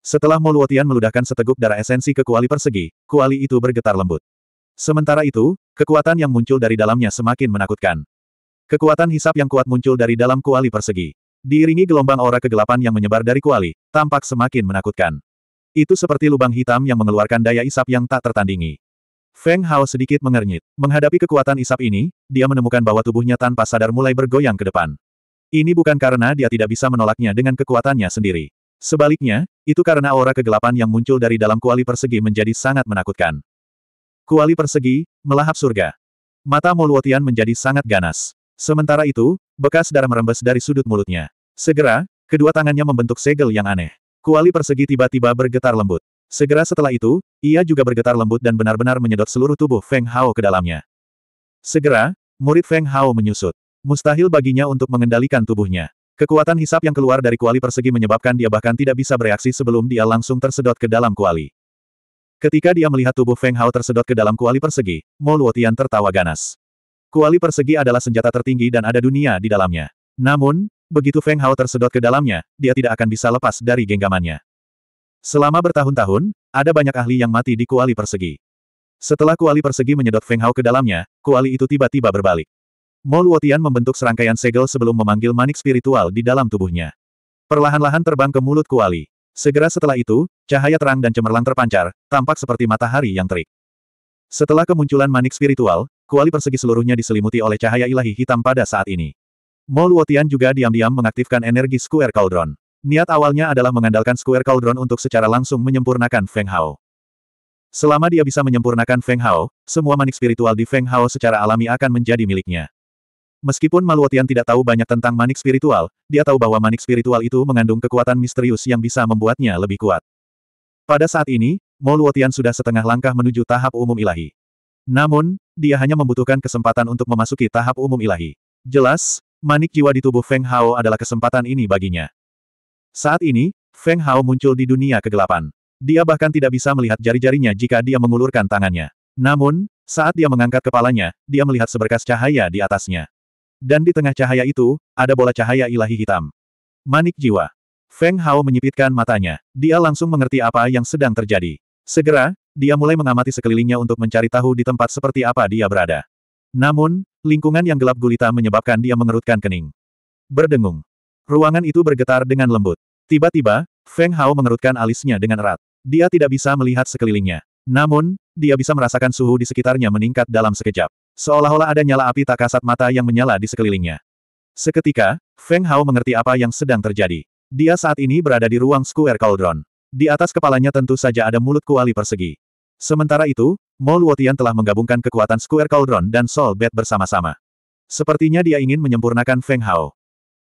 Setelah Moluotian meludahkan seteguk darah esensi ke kuali persegi, kuali itu bergetar lembut. Sementara itu, kekuatan yang muncul dari dalamnya semakin menakutkan. Kekuatan hisap yang kuat muncul dari dalam kuali persegi. Diiringi gelombang aura kegelapan yang menyebar dari kuali, tampak semakin menakutkan. Itu seperti lubang hitam yang mengeluarkan daya isap yang tak tertandingi. Feng Hao sedikit mengernyit. Menghadapi kekuatan isap ini, dia menemukan bahwa tubuhnya tanpa sadar mulai bergoyang ke depan. Ini bukan karena dia tidak bisa menolaknya dengan kekuatannya sendiri. Sebaliknya, itu karena aura kegelapan yang muncul dari dalam kuali persegi menjadi sangat menakutkan. Kuali persegi, melahap surga. Mata Moluotian menjadi sangat ganas. Sementara itu, bekas darah merembes dari sudut mulutnya. Segera, kedua tangannya membentuk segel yang aneh. Kuali persegi tiba-tiba bergetar lembut. Segera setelah itu, ia juga bergetar lembut dan benar-benar menyedot seluruh tubuh Feng Hao ke dalamnya. Segera, murid Feng Hao menyusut. Mustahil baginya untuk mengendalikan tubuhnya. Kekuatan hisap yang keluar dari kuali persegi menyebabkan dia bahkan tidak bisa bereaksi sebelum dia langsung tersedot ke dalam kuali. Ketika dia melihat tubuh Feng Hao tersedot ke dalam kuali persegi, Mo Luotian tertawa ganas. Kuali persegi adalah senjata tertinggi dan ada dunia di dalamnya. Namun, begitu Feng Hao tersedot ke dalamnya, dia tidak akan bisa lepas dari genggamannya. Selama bertahun-tahun, ada banyak ahli yang mati di kuali persegi. Setelah kuali persegi menyedot Feng Hao ke dalamnya, kuali itu tiba-tiba berbalik. Mo Wotian membentuk serangkaian segel sebelum memanggil manik spiritual di dalam tubuhnya. Perlahan-lahan terbang ke mulut kuali. Segera setelah itu, cahaya terang dan cemerlang terpancar, tampak seperti matahari yang terik. Setelah kemunculan manik spiritual, kuali persegi seluruhnya diselimuti oleh cahaya ilahi hitam pada saat ini. Mo Wotian juga diam-diam mengaktifkan energi Square Cauldron. Niat awalnya adalah mengandalkan Square Cauldron untuk secara langsung menyempurnakan Feng Hao. Selama dia bisa menyempurnakan Feng Hao, semua manik spiritual di Feng Hao secara alami akan menjadi miliknya. Meskipun Maluotian tidak tahu banyak tentang manik spiritual, dia tahu bahwa manik spiritual itu mengandung kekuatan misterius yang bisa membuatnya lebih kuat. Pada saat ini, Maluotian sudah setengah langkah menuju tahap umum ilahi. Namun, dia hanya membutuhkan kesempatan untuk memasuki tahap umum ilahi. Jelas, manik jiwa di tubuh Feng Hao adalah kesempatan ini baginya. Saat ini, Feng Hao muncul di dunia kegelapan. Dia bahkan tidak bisa melihat jari-jarinya jika dia mengulurkan tangannya. Namun, saat dia mengangkat kepalanya, dia melihat seberkas cahaya di atasnya. Dan di tengah cahaya itu, ada bola cahaya ilahi hitam. Manik jiwa. Feng Hao menyipitkan matanya. Dia langsung mengerti apa yang sedang terjadi. Segera, dia mulai mengamati sekelilingnya untuk mencari tahu di tempat seperti apa dia berada. Namun, lingkungan yang gelap gulita menyebabkan dia mengerutkan kening. Berdengung. Ruangan itu bergetar dengan lembut. Tiba-tiba, Feng Hao mengerutkan alisnya dengan erat. Dia tidak bisa melihat sekelilingnya. Namun, dia bisa merasakan suhu di sekitarnya meningkat dalam sekejap. Seolah-olah ada nyala api tak kasat mata yang menyala di sekelilingnya. Seketika, Feng Hao mengerti apa yang sedang terjadi. Dia saat ini berada di ruang Square Cauldron. Di atas kepalanya tentu saja ada mulut kuali persegi. Sementara itu, Mo Luotian telah menggabungkan kekuatan Square Cauldron dan Soul Bed bersama-sama. Sepertinya dia ingin menyempurnakan Feng Hao.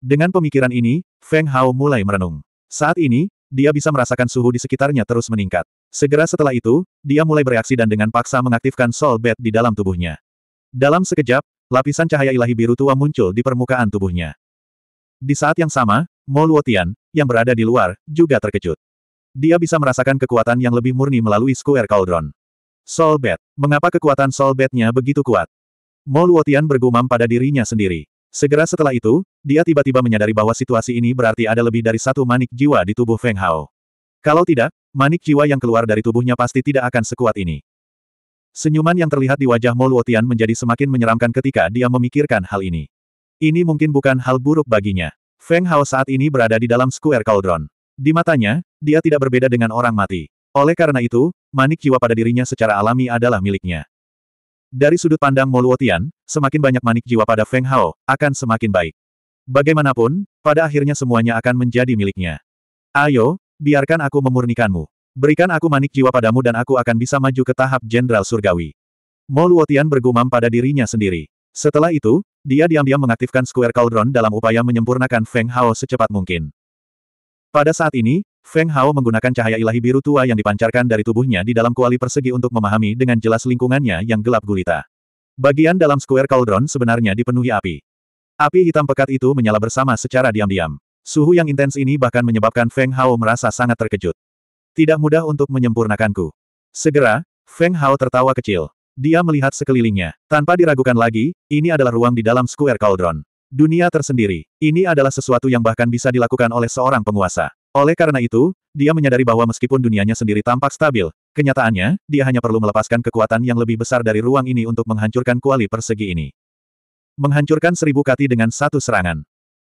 Dengan pemikiran ini, Feng Hao mulai merenung. Saat ini, dia bisa merasakan suhu di sekitarnya terus meningkat. Segera setelah itu, dia mulai bereaksi dan dengan paksa mengaktifkan Soul Bed di dalam tubuhnya. Dalam sekejap, lapisan cahaya ilahi biru tua muncul di permukaan tubuhnya. Di saat yang sama, Mo Luotian, yang berada di luar, juga terkejut. Dia bisa merasakan kekuatan yang lebih murni melalui Square Cauldron. Soul Bat. Mengapa kekuatan Soul Bat-nya begitu kuat? Mo Luotian bergumam pada dirinya sendiri. Segera setelah itu, dia tiba-tiba menyadari bahwa situasi ini berarti ada lebih dari satu manik jiwa di tubuh Feng Hao. Kalau tidak, manik jiwa yang keluar dari tubuhnya pasti tidak akan sekuat ini. Senyuman yang terlihat di wajah Moluotian menjadi semakin menyeramkan ketika dia memikirkan hal ini. Ini mungkin bukan hal buruk baginya. Feng Hao saat ini berada di dalam Square Cauldron. Di matanya, dia tidak berbeda dengan orang mati. Oleh karena itu, manik jiwa pada dirinya secara alami adalah miliknya. Dari sudut pandang Moluotian, semakin banyak manik jiwa pada Feng Hao, akan semakin baik. Bagaimanapun, pada akhirnya semuanya akan menjadi miliknya. Ayo, biarkan aku memurnikanmu. Berikan aku manik jiwa padamu dan aku akan bisa maju ke tahap Jenderal Surgawi. Mo Luotian bergumam pada dirinya sendiri. Setelah itu, dia diam-diam mengaktifkan Square Cauldron dalam upaya menyempurnakan Feng Hao secepat mungkin. Pada saat ini, Feng Hao menggunakan cahaya ilahi biru tua yang dipancarkan dari tubuhnya di dalam kuali persegi untuk memahami dengan jelas lingkungannya yang gelap gulita. Bagian dalam Square Cauldron sebenarnya dipenuhi api. Api hitam pekat itu menyala bersama secara diam-diam. Suhu yang intens ini bahkan menyebabkan Feng Hao merasa sangat terkejut. Tidak mudah untuk menyempurnakanku. Segera, Feng Hao tertawa kecil. Dia melihat sekelilingnya. Tanpa diragukan lagi, ini adalah ruang di dalam Square Cauldron. Dunia tersendiri. Ini adalah sesuatu yang bahkan bisa dilakukan oleh seorang penguasa. Oleh karena itu, dia menyadari bahwa meskipun dunianya sendiri tampak stabil, kenyataannya, dia hanya perlu melepaskan kekuatan yang lebih besar dari ruang ini untuk menghancurkan kuali persegi ini. Menghancurkan seribu kati dengan satu serangan.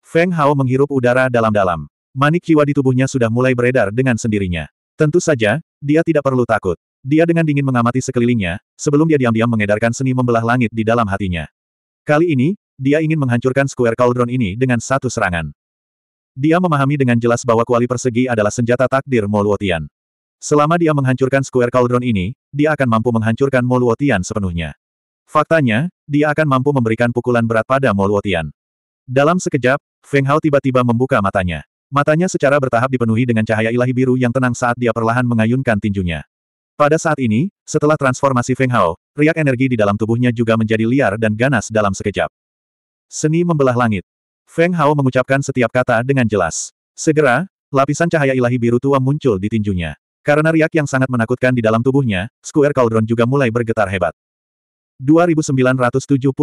Feng Hao menghirup udara dalam-dalam. Manik jiwa di tubuhnya sudah mulai beredar dengan sendirinya. Tentu saja, dia tidak perlu takut. Dia dengan dingin mengamati sekelilingnya, sebelum dia diam-diam mengedarkan seni membelah langit di dalam hatinya. Kali ini, dia ingin menghancurkan Square Cauldron ini dengan satu serangan. Dia memahami dengan jelas bahwa kuali persegi adalah senjata takdir Moluotian. Selama dia menghancurkan Square Cauldron ini, dia akan mampu menghancurkan Moluotian sepenuhnya. Faktanya, dia akan mampu memberikan pukulan berat pada Moluotian. Dalam sekejap, Feng Hao tiba-tiba membuka matanya. Matanya secara bertahap dipenuhi dengan cahaya ilahi biru yang tenang saat dia perlahan mengayunkan tinjunya. Pada saat ini, setelah transformasi Feng Hao, riak energi di dalam tubuhnya juga menjadi liar dan ganas dalam sekejap. Seni membelah langit. Feng Hao mengucapkan setiap kata dengan jelas. Segera, lapisan cahaya ilahi biru tua muncul di tinjunya. Karena riak yang sangat menakutkan di dalam tubuhnya, Square Cauldron juga mulai bergetar hebat. 2972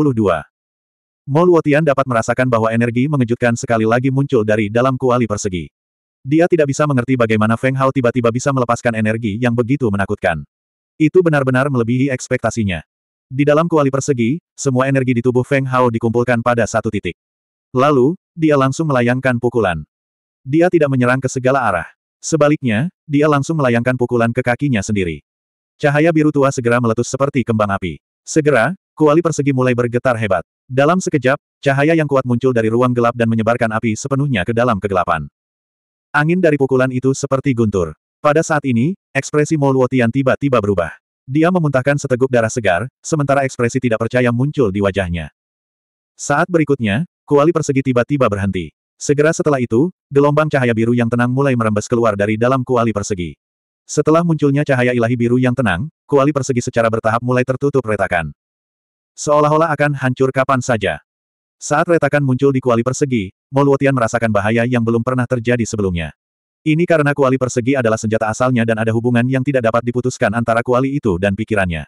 Moluotian Tian dapat merasakan bahwa energi mengejutkan sekali lagi muncul dari dalam kuali persegi. Dia tidak bisa mengerti bagaimana Feng Hao tiba-tiba bisa melepaskan energi yang begitu menakutkan. Itu benar-benar melebihi ekspektasinya. Di dalam kuali persegi, semua energi di tubuh Feng Hao dikumpulkan pada satu titik. Lalu, dia langsung melayangkan pukulan. Dia tidak menyerang ke segala arah. Sebaliknya, dia langsung melayangkan pukulan ke kakinya sendiri. Cahaya biru tua segera meletus seperti kembang api. Segera, kuali persegi mulai bergetar hebat. Dalam sekejap, cahaya yang kuat muncul dari ruang gelap dan menyebarkan api sepenuhnya ke dalam kegelapan. Angin dari pukulan itu seperti guntur. Pada saat ini, ekspresi Molwotian tiba-tiba berubah. Dia memuntahkan seteguk darah segar, sementara ekspresi tidak percaya muncul di wajahnya. Saat berikutnya, kuali persegi tiba-tiba berhenti. Segera setelah itu, gelombang cahaya biru yang tenang mulai merembes keluar dari dalam kuali persegi. Setelah munculnya cahaya ilahi biru yang tenang, kuali persegi secara bertahap mulai tertutup retakan. Seolah-olah akan hancur kapan saja. Saat retakan muncul di kuali persegi, Moluotian merasakan bahaya yang belum pernah terjadi sebelumnya. Ini karena kuali persegi adalah senjata asalnya dan ada hubungan yang tidak dapat diputuskan antara kuali itu dan pikirannya.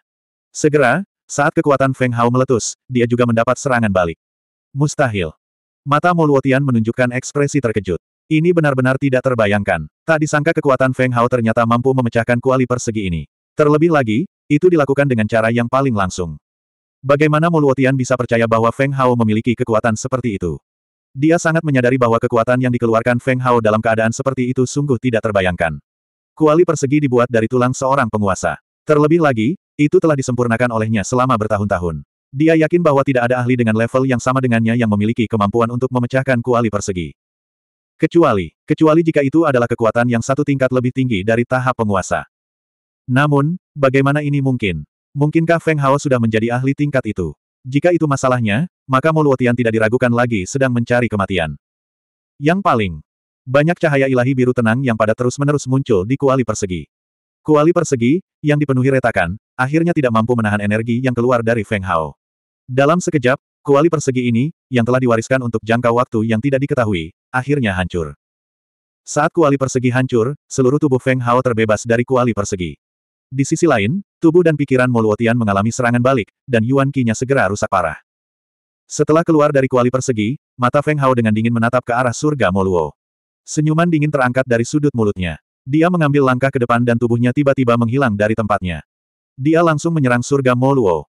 Segera, saat kekuatan Feng Hao meletus, dia juga mendapat serangan balik. Mustahil. Mata Moluotian menunjukkan ekspresi terkejut. Ini benar-benar tidak terbayangkan. Tak disangka kekuatan Feng Hao ternyata mampu memecahkan kuali persegi ini. Terlebih lagi, itu dilakukan dengan cara yang paling langsung. Bagaimana Muluotian bisa percaya bahwa Feng Hao memiliki kekuatan seperti itu? Dia sangat menyadari bahwa kekuatan yang dikeluarkan Feng Hao dalam keadaan seperti itu sungguh tidak terbayangkan. Kuali persegi dibuat dari tulang seorang penguasa. Terlebih lagi, itu telah disempurnakan olehnya selama bertahun-tahun. Dia yakin bahwa tidak ada ahli dengan level yang sama dengannya yang memiliki kemampuan untuk memecahkan kuali persegi. Kecuali, kecuali jika itu adalah kekuatan yang satu tingkat lebih tinggi dari tahap penguasa. Namun, bagaimana ini mungkin? Mungkinkah Feng Hao sudah menjadi ahli tingkat itu? Jika itu masalahnya, maka Moluotian tidak diragukan lagi sedang mencari kematian. Yang paling banyak cahaya ilahi biru tenang yang pada terus-menerus muncul di kuali persegi. Kuali persegi, yang dipenuhi retakan, akhirnya tidak mampu menahan energi yang keluar dari Feng Hao. Dalam sekejap, kuali persegi ini, yang telah diwariskan untuk jangka waktu yang tidak diketahui, akhirnya hancur. Saat kuali persegi hancur, seluruh tubuh Feng Hao terbebas dari kuali persegi. Di sisi lain, tubuh dan pikiran Moluotian mengalami serangan balik, dan Yuan Qi-nya segera rusak parah. Setelah keluar dari kuali persegi, mata Feng Hao dengan dingin menatap ke arah surga Moluo. Senyuman dingin terangkat dari sudut mulutnya. Dia mengambil langkah ke depan dan tubuhnya tiba-tiba menghilang dari tempatnya. Dia langsung menyerang surga Moluo.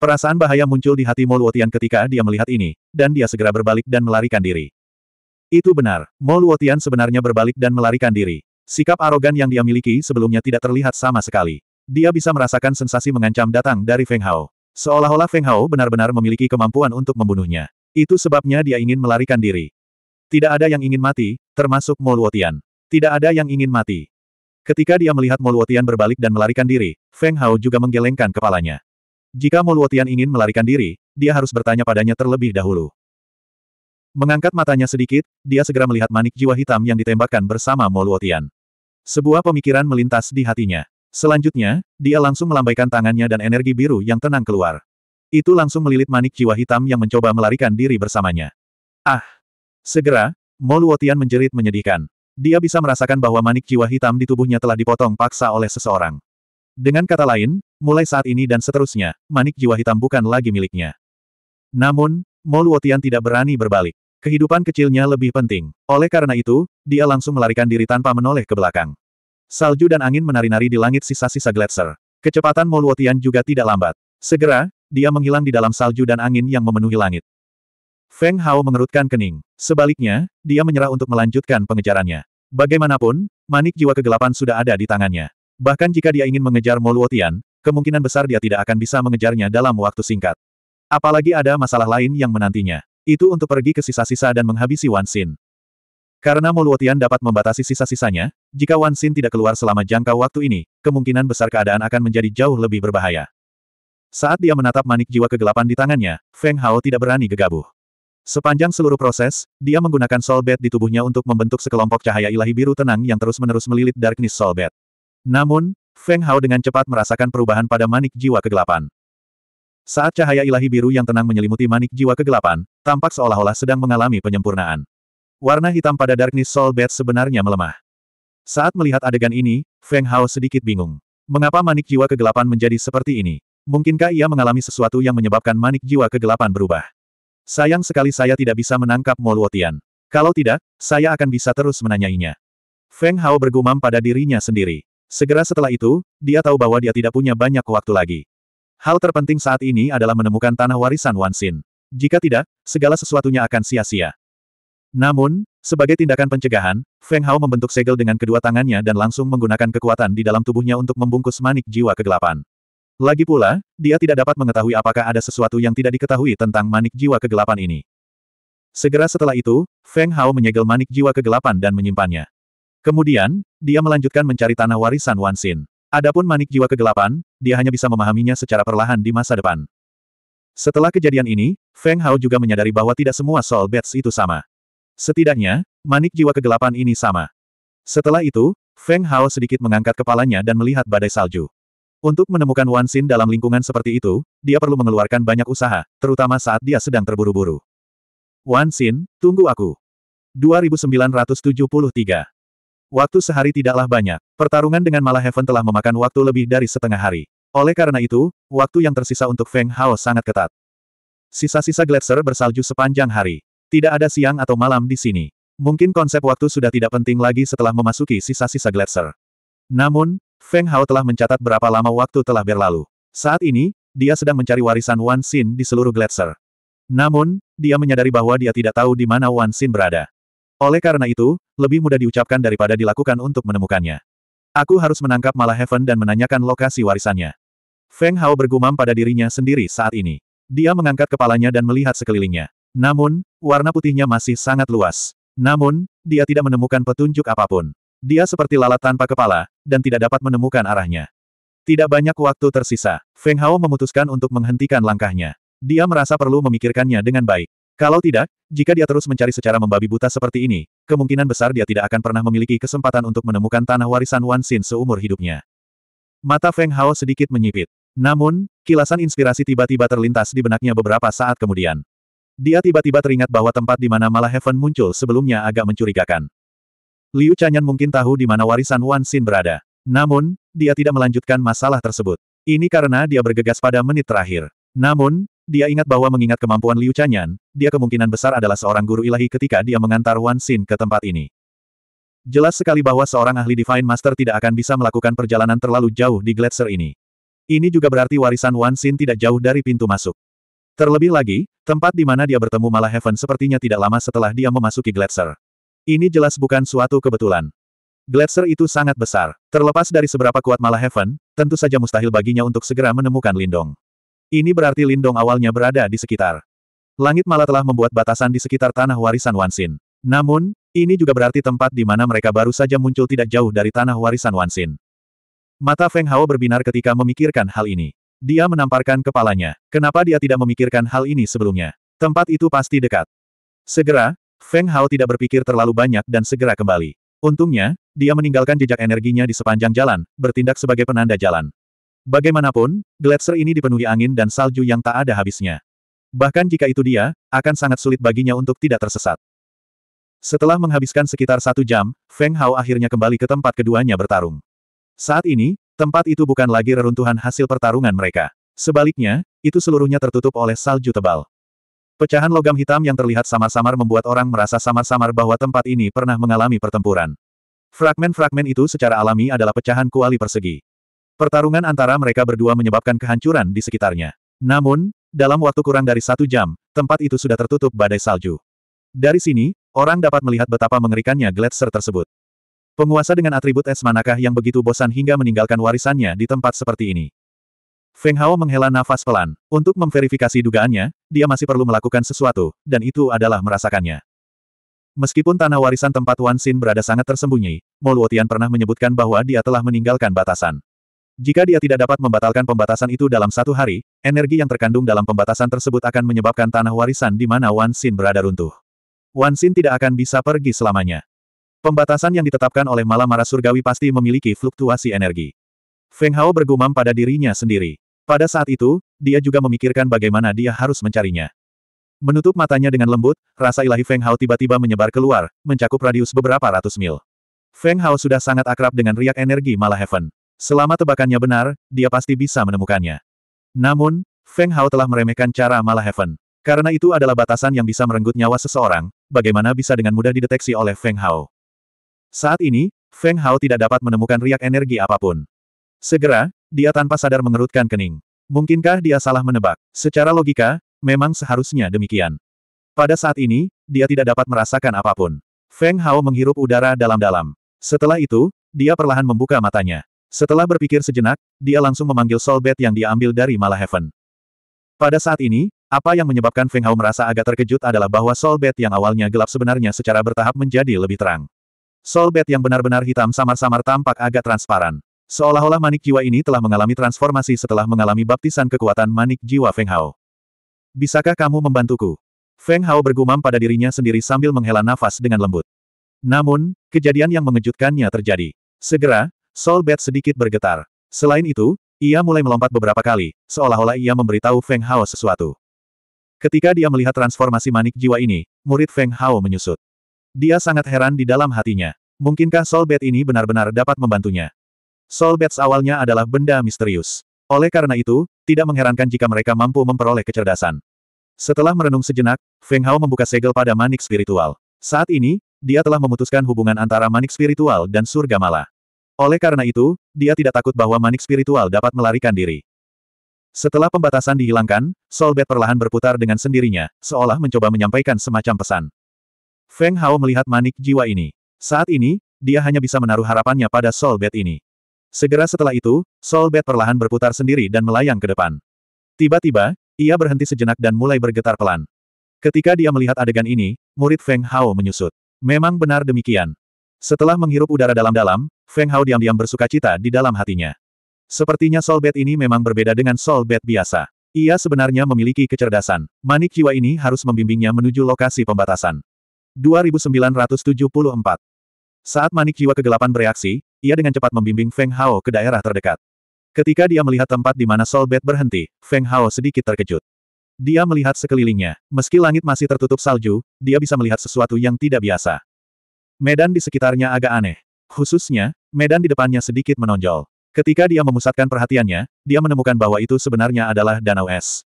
Perasaan bahaya muncul di hati Moluotian ketika dia melihat ini, dan dia segera berbalik dan melarikan diri. Itu benar, Moluotian sebenarnya berbalik dan melarikan diri. Sikap arogan yang dia miliki sebelumnya tidak terlihat sama sekali. Dia bisa merasakan sensasi mengancam datang dari Feng Hao. Seolah-olah Feng Hao benar-benar memiliki kemampuan untuk membunuhnya. Itu sebabnya dia ingin melarikan diri. Tidak ada yang ingin mati, termasuk Moluotian. Tidak ada yang ingin mati. Ketika dia melihat Moluotian berbalik dan melarikan diri, Feng Hao juga menggelengkan kepalanya. Jika Moluotian ingin melarikan diri, dia harus bertanya padanya terlebih dahulu. Mengangkat matanya sedikit, dia segera melihat manik jiwa hitam yang ditembakkan bersama Moluotian. Sebuah pemikiran melintas di hatinya. Selanjutnya, dia langsung melambaikan tangannya dan energi biru yang tenang keluar. Itu langsung melilit manik jiwa hitam yang mencoba melarikan diri bersamanya. Ah! Segera, Moluotian menjerit menyedihkan. Dia bisa merasakan bahwa manik jiwa hitam di tubuhnya telah dipotong paksa oleh seseorang. Dengan kata lain, mulai saat ini dan seterusnya, manik jiwa hitam bukan lagi miliknya. Namun, Moluotian tidak berani berbalik. Kehidupan kecilnya lebih penting. Oleh karena itu, dia langsung melarikan diri tanpa menoleh ke belakang. Salju dan angin menari-nari di langit sisa-sisa gletser. Kecepatan Moluotian juga tidak lambat. Segera, dia menghilang di dalam salju dan angin yang memenuhi langit. Feng Hao mengerutkan kening. Sebaliknya, dia menyerah untuk melanjutkan pengejarannya. Bagaimanapun, manik jiwa kegelapan sudah ada di tangannya. Bahkan jika dia ingin mengejar Moluotian, kemungkinan besar dia tidak akan bisa mengejarnya dalam waktu singkat. Apalagi ada masalah lain yang menantinya. Itu untuk pergi ke sisa-sisa dan menghabisi Wan Xin. Karena Moluotian dapat membatasi sisa-sisanya, jika Wan Xin tidak keluar selama jangka waktu ini, kemungkinan besar keadaan akan menjadi jauh lebih berbahaya. Saat dia menatap manik jiwa kegelapan di tangannya, Feng Hao tidak berani gegabah. Sepanjang seluruh proses, dia menggunakan Soul Bed di tubuhnya untuk membentuk sekelompok cahaya ilahi biru tenang yang terus-menerus melilit Darkness Soul Bed. Namun, Feng Hao dengan cepat merasakan perubahan pada manik jiwa kegelapan. Saat cahaya ilahi biru yang tenang menyelimuti manik jiwa kegelapan, tampak seolah-olah sedang mengalami penyempurnaan. Warna hitam pada Darkness Soul Bed sebenarnya melemah. Saat melihat adegan ini, Feng Hao sedikit bingung. Mengapa manik jiwa kegelapan menjadi seperti ini? Mungkinkah ia mengalami sesuatu yang menyebabkan manik jiwa kegelapan berubah? Sayang sekali saya tidak bisa menangkap Moluotian. Kalau tidak, saya akan bisa terus menanyainya. Feng Hao bergumam pada dirinya sendiri. Segera setelah itu, dia tahu bahwa dia tidak punya banyak waktu lagi. Hal terpenting saat ini adalah menemukan tanah warisan Wansin. Jika tidak, segala sesuatunya akan sia-sia. Namun, sebagai tindakan pencegahan, Feng Hao membentuk segel dengan kedua tangannya dan langsung menggunakan kekuatan di dalam tubuhnya untuk membungkus manik jiwa kegelapan. Lagi pula, dia tidak dapat mengetahui apakah ada sesuatu yang tidak diketahui tentang manik jiwa kegelapan ini. Segera setelah itu, Feng Hao menyegel manik jiwa kegelapan dan menyimpannya. Kemudian, dia melanjutkan mencari tanah warisan Wansin. Adapun manik jiwa kegelapan, dia hanya bisa memahaminya secara perlahan di masa depan. Setelah kejadian ini, Feng Hao juga menyadari bahwa tidak semua soul bats itu sama. Setidaknya, manik jiwa kegelapan ini sama. Setelah itu, Feng Hao sedikit mengangkat kepalanya dan melihat badai salju. Untuk menemukan Wan Xin dalam lingkungan seperti itu, dia perlu mengeluarkan banyak usaha, terutama saat dia sedang terburu-buru. Wan Xin, tunggu aku. 2973 Waktu sehari tidaklah banyak. Pertarungan dengan Heaven telah memakan waktu lebih dari setengah hari. Oleh karena itu, waktu yang tersisa untuk Feng Hao sangat ketat. Sisa-sisa gletser bersalju sepanjang hari. Tidak ada siang atau malam di sini. Mungkin konsep waktu sudah tidak penting lagi setelah memasuki sisa-sisa gletser. Namun, Feng Hao telah mencatat berapa lama waktu telah berlalu. Saat ini, dia sedang mencari warisan Wan Xin di seluruh gletser. Namun, dia menyadari bahwa dia tidak tahu di mana Wan Xin berada. Oleh karena itu, lebih mudah diucapkan daripada dilakukan untuk menemukannya. Aku harus menangkap malah Heaven dan menanyakan lokasi warisannya. Feng Hao bergumam pada dirinya sendiri saat ini. Dia mengangkat kepalanya dan melihat sekelilingnya. Namun, warna putihnya masih sangat luas. Namun, dia tidak menemukan petunjuk apapun. Dia seperti lalat tanpa kepala, dan tidak dapat menemukan arahnya. Tidak banyak waktu tersisa, Feng Hao memutuskan untuk menghentikan langkahnya. Dia merasa perlu memikirkannya dengan baik. Kalau tidak, jika dia terus mencari secara membabi buta seperti ini, kemungkinan besar dia tidak akan pernah memiliki kesempatan untuk menemukan tanah warisan Wan Xin seumur hidupnya. Mata Feng Hao sedikit menyipit. Namun, kilasan inspirasi tiba-tiba terlintas di benaknya beberapa saat kemudian. Dia tiba-tiba teringat bahwa tempat di mana Malah Heaven muncul sebelumnya agak mencurigakan. Liu Chanyan mungkin tahu di mana warisan Wan Xin berada. Namun, dia tidak melanjutkan masalah tersebut. Ini karena dia bergegas pada menit terakhir. Namun, dia ingat bahwa mengingat kemampuan Liu Chanyan, dia kemungkinan besar adalah seorang guru ilahi ketika dia mengantar Wan Xin ke tempat ini. Jelas sekali bahwa seorang ahli Divine Master tidak akan bisa melakukan perjalanan terlalu jauh di gletser ini. Ini juga berarti warisan Wan Xin tidak jauh dari pintu masuk. Terlebih lagi, tempat di mana dia bertemu malah Heaven sepertinya tidak lama setelah dia memasuki gletser. Ini jelas bukan suatu kebetulan. Gletser itu sangat besar. Terlepas dari seberapa kuat malah Heaven, tentu saja mustahil baginya untuk segera menemukan Lindong. Ini berarti Lindong awalnya berada di sekitar. Langit malah telah membuat batasan di sekitar tanah warisan Wansin. Namun, ini juga berarti tempat di mana mereka baru saja muncul tidak jauh dari tanah warisan Wansin. Mata Feng Hao berbinar ketika memikirkan hal ini. Dia menamparkan kepalanya. Kenapa dia tidak memikirkan hal ini sebelumnya? Tempat itu pasti dekat. Segera, Feng Hao tidak berpikir terlalu banyak dan segera kembali. Untungnya, dia meninggalkan jejak energinya di sepanjang jalan, bertindak sebagai penanda jalan. Bagaimanapun, gletser ini dipenuhi angin dan salju yang tak ada habisnya. Bahkan jika itu dia, akan sangat sulit baginya untuk tidak tersesat. Setelah menghabiskan sekitar satu jam, Feng Hao akhirnya kembali ke tempat keduanya bertarung. Saat ini, tempat itu bukan lagi reruntuhan hasil pertarungan mereka. Sebaliknya, itu seluruhnya tertutup oleh salju tebal. Pecahan logam hitam yang terlihat samar-samar membuat orang merasa samar-samar bahwa tempat ini pernah mengalami pertempuran. Fragmen-fragmen itu secara alami adalah pecahan kuali persegi. Pertarungan antara mereka berdua menyebabkan kehancuran di sekitarnya. Namun, dalam waktu kurang dari satu jam, tempat itu sudah tertutup badai salju. Dari sini, orang dapat melihat betapa mengerikannya gletser tersebut. Penguasa dengan atribut es manakah yang begitu bosan hingga meninggalkan warisannya di tempat seperti ini. Feng Hao menghela nafas pelan. Untuk memverifikasi dugaannya, dia masih perlu melakukan sesuatu, dan itu adalah merasakannya. Meskipun tanah warisan tempat Wan Xin berada sangat tersembunyi, Moluotian pernah menyebutkan bahwa dia telah meninggalkan batasan. Jika dia tidak dapat membatalkan pembatasan itu dalam satu hari, energi yang terkandung dalam pembatasan tersebut akan menyebabkan tanah warisan di mana Wan Xin berada runtuh. Wan Xin tidak akan bisa pergi selamanya. Pembatasan yang ditetapkan oleh Malam Malamara Surgawi pasti memiliki fluktuasi energi. Feng Hao bergumam pada dirinya sendiri. Pada saat itu, dia juga memikirkan bagaimana dia harus mencarinya. Menutup matanya dengan lembut, rasa ilahi Feng Hao tiba-tiba menyebar keluar, mencakup radius beberapa ratus mil. Feng Hao sudah sangat akrab dengan riak energi Malah Heaven. Selama tebakannya benar, dia pasti bisa menemukannya. Namun, Feng Hao telah meremehkan cara Heaven. Karena itu adalah batasan yang bisa merenggut nyawa seseorang, bagaimana bisa dengan mudah dideteksi oleh Feng Hao. Saat ini, Feng Hao tidak dapat menemukan riak energi apapun. Segera, dia tanpa sadar mengerutkan kening. Mungkinkah dia salah menebak? Secara logika, memang seharusnya demikian. Pada saat ini, dia tidak dapat merasakan apapun. Feng Hao menghirup udara dalam-dalam. Setelah itu, dia perlahan membuka matanya. Setelah berpikir sejenak, dia langsung memanggil Solbet yang dia ambil dari Heaven. Pada saat ini, apa yang menyebabkan Feng Hao merasa agak terkejut adalah bahwa Solbet yang awalnya gelap sebenarnya secara bertahap menjadi lebih terang. Solbet yang benar-benar hitam samar-samar tampak agak transparan. Seolah-olah manik jiwa ini telah mengalami transformasi setelah mengalami baptisan kekuatan manik jiwa Feng Hao. Bisakah kamu membantuku? Feng Hao bergumam pada dirinya sendiri sambil menghela nafas dengan lembut. Namun, kejadian yang mengejutkannya terjadi. Segera, Soul Bat sedikit bergetar. Selain itu, ia mulai melompat beberapa kali, seolah-olah ia memberitahu Feng Hao sesuatu. Ketika dia melihat transformasi manik jiwa ini, murid Feng Hao menyusut. Dia sangat heran di dalam hatinya. Mungkinkah Soul Bat ini benar-benar dapat membantunya? Soul Bats awalnya adalah benda misterius. Oleh karena itu, tidak mengherankan jika mereka mampu memperoleh kecerdasan. Setelah merenung sejenak, Feng Hao membuka segel pada manik spiritual. Saat ini, dia telah memutuskan hubungan antara manik spiritual dan surga mala. Oleh karena itu, dia tidak takut bahwa manik spiritual dapat melarikan diri. Setelah pembatasan dihilangkan, Solbet perlahan berputar dengan sendirinya, seolah mencoba menyampaikan semacam pesan. Feng Hao melihat manik jiwa ini. Saat ini, dia hanya bisa menaruh harapannya pada Solbet ini. Segera setelah itu, Solbet perlahan berputar sendiri dan melayang ke depan. Tiba-tiba, ia berhenti sejenak dan mulai bergetar pelan. Ketika dia melihat adegan ini, murid Feng Hao menyusut. Memang benar demikian. Setelah menghirup udara dalam-dalam, Feng Hao diam-diam bersuka cita di dalam hatinya. Sepertinya solbet ini memang berbeda dengan solbet biasa. Ia sebenarnya memiliki kecerdasan. Manik jiwa ini harus membimbingnya menuju lokasi pembatasan. 2974 Saat manik jiwa kegelapan bereaksi, ia dengan cepat membimbing Feng Hao ke daerah terdekat. Ketika dia melihat tempat di mana solbet berhenti, Feng Hao sedikit terkejut. Dia melihat sekelilingnya. Meski langit masih tertutup salju, dia bisa melihat sesuatu yang tidak biasa. Medan di sekitarnya agak aneh. Khususnya, medan di depannya sedikit menonjol. Ketika dia memusatkan perhatiannya, dia menemukan bahwa itu sebenarnya adalah danau es.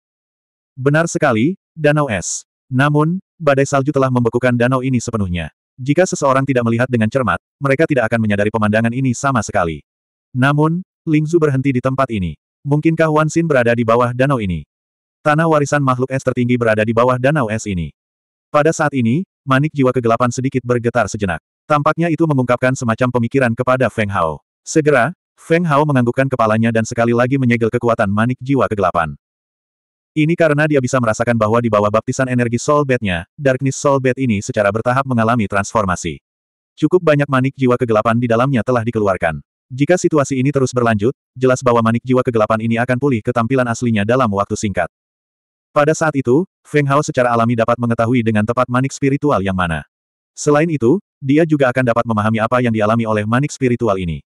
Benar sekali, danau es. Namun, badai salju telah membekukan danau ini sepenuhnya. Jika seseorang tidak melihat dengan cermat, mereka tidak akan menyadari pemandangan ini sama sekali. Namun, Ling Lingzu berhenti di tempat ini. Mungkinkah Wan Xin berada di bawah danau ini? Tanah warisan makhluk es tertinggi berada di bawah danau es ini. Pada saat ini, manik jiwa kegelapan sedikit bergetar sejenak. Tampaknya itu mengungkapkan semacam pemikiran kepada Feng Hao. Segera, Feng Hao menganggukkan kepalanya dan sekali lagi menyegel kekuatan manik jiwa kegelapan. Ini karena dia bisa merasakan bahwa di bawah baptisan energi soul bed-nya, Darkness Soul Bed ini secara bertahap mengalami transformasi. Cukup banyak manik jiwa kegelapan di dalamnya telah dikeluarkan. Jika situasi ini terus berlanjut, jelas bahwa manik jiwa kegelapan ini akan pulih ke tampilan aslinya dalam waktu singkat. Pada saat itu, Feng Hao secara alami dapat mengetahui dengan tepat manik spiritual yang mana. Selain itu, dia juga akan dapat memahami apa yang dialami oleh manik spiritual ini.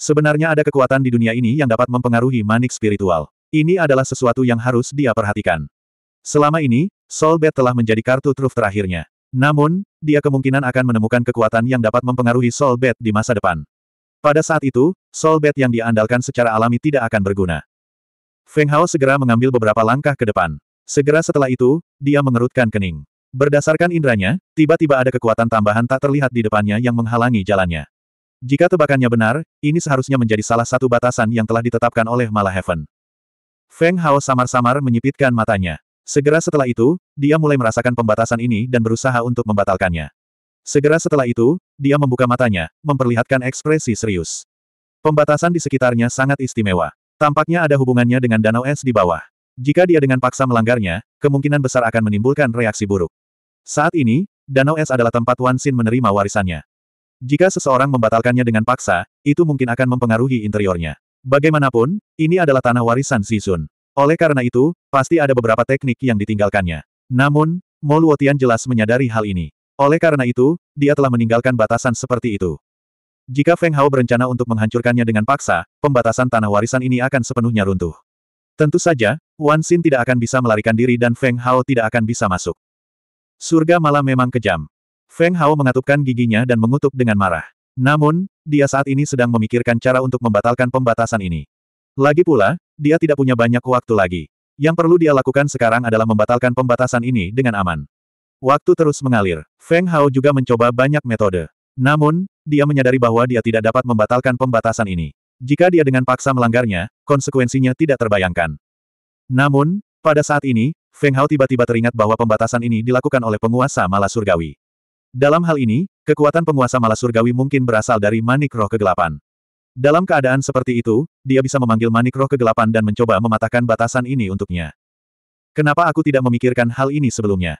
Sebenarnya ada kekuatan di dunia ini yang dapat mempengaruhi manik spiritual. Ini adalah sesuatu yang harus dia perhatikan. Selama ini, Soul Solbet telah menjadi kartu truf terakhirnya. Namun, dia kemungkinan akan menemukan kekuatan yang dapat mempengaruhi Soul Solbet di masa depan. Pada saat itu, Soul Solbet yang diandalkan secara alami tidak akan berguna. Feng Hao segera mengambil beberapa langkah ke depan. Segera setelah itu, dia mengerutkan kening. Berdasarkan indranya, tiba-tiba ada kekuatan tambahan tak terlihat di depannya yang menghalangi jalannya. Jika tebakannya benar, ini seharusnya menjadi salah satu batasan yang telah ditetapkan oleh Heaven. Feng Hao samar-samar menyipitkan matanya. Segera setelah itu, dia mulai merasakan pembatasan ini dan berusaha untuk membatalkannya. Segera setelah itu, dia membuka matanya, memperlihatkan ekspresi serius. Pembatasan di sekitarnya sangat istimewa. Tampaknya ada hubungannya dengan danau es di bawah. Jika dia dengan paksa melanggarnya, kemungkinan besar akan menimbulkan reaksi buruk. Saat ini, Danau Es adalah tempat Wan Xin menerima warisannya. Jika seseorang membatalkannya dengan paksa, itu mungkin akan mempengaruhi interiornya. Bagaimanapun, ini adalah tanah warisan Zizun. Oleh karena itu, pasti ada beberapa teknik yang ditinggalkannya. Namun, Mo Luotian jelas menyadari hal ini. Oleh karena itu, dia telah meninggalkan batasan seperti itu. Jika Feng Hao berencana untuk menghancurkannya dengan paksa, pembatasan tanah warisan ini akan sepenuhnya runtuh. Tentu saja, Wan Xin tidak akan bisa melarikan diri dan Feng Hao tidak akan bisa masuk. Surga malam memang kejam. Feng Hao mengatupkan giginya dan mengutuk dengan marah. Namun, dia saat ini sedang memikirkan cara untuk membatalkan pembatasan ini. Lagi pula, dia tidak punya banyak waktu lagi. Yang perlu dia lakukan sekarang adalah membatalkan pembatasan ini dengan aman. Waktu terus mengalir. Feng Hao juga mencoba banyak metode. Namun, dia menyadari bahwa dia tidak dapat membatalkan pembatasan ini. Jika dia dengan paksa melanggarnya, konsekuensinya tidak terbayangkan. Namun, pada saat ini, Feng Hao tiba-tiba teringat bahwa pembatasan ini dilakukan oleh penguasa Malasurgawi. surgawi. Dalam hal ini, kekuatan penguasa Malasurgawi surgawi mungkin berasal dari manik roh kegelapan. Dalam keadaan seperti itu, dia bisa memanggil manik roh kegelapan dan mencoba mematahkan batasan ini untuknya. Kenapa aku tidak memikirkan hal ini sebelumnya?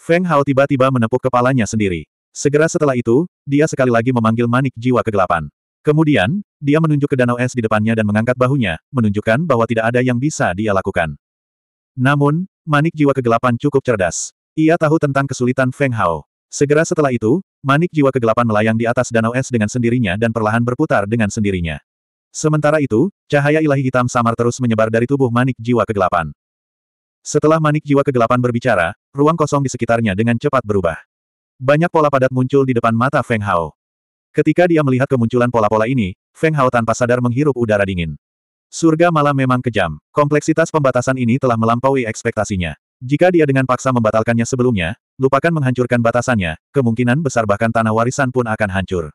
Feng Hao tiba-tiba menepuk kepalanya sendiri. Segera setelah itu, dia sekali lagi memanggil manik jiwa kegelapan. Kemudian, dia menunjuk ke danau es di depannya dan mengangkat bahunya, menunjukkan bahwa tidak ada yang bisa dia lakukan. Namun, manik jiwa kegelapan cukup cerdas. Ia tahu tentang kesulitan Feng Hao. Segera setelah itu, manik jiwa kegelapan melayang di atas danau es dengan sendirinya dan perlahan berputar dengan sendirinya. Sementara itu, cahaya ilahi hitam samar terus menyebar dari tubuh manik jiwa kegelapan. Setelah manik jiwa kegelapan berbicara, ruang kosong di sekitarnya dengan cepat berubah. Banyak pola padat muncul di depan mata Feng Hao. Ketika dia melihat kemunculan pola-pola ini, Feng Hao tanpa sadar menghirup udara dingin. Surga malam memang kejam. Kompleksitas pembatasan ini telah melampaui ekspektasinya. Jika dia dengan paksa membatalkannya sebelumnya, lupakan menghancurkan batasannya, kemungkinan besar bahkan tanah warisan pun akan hancur.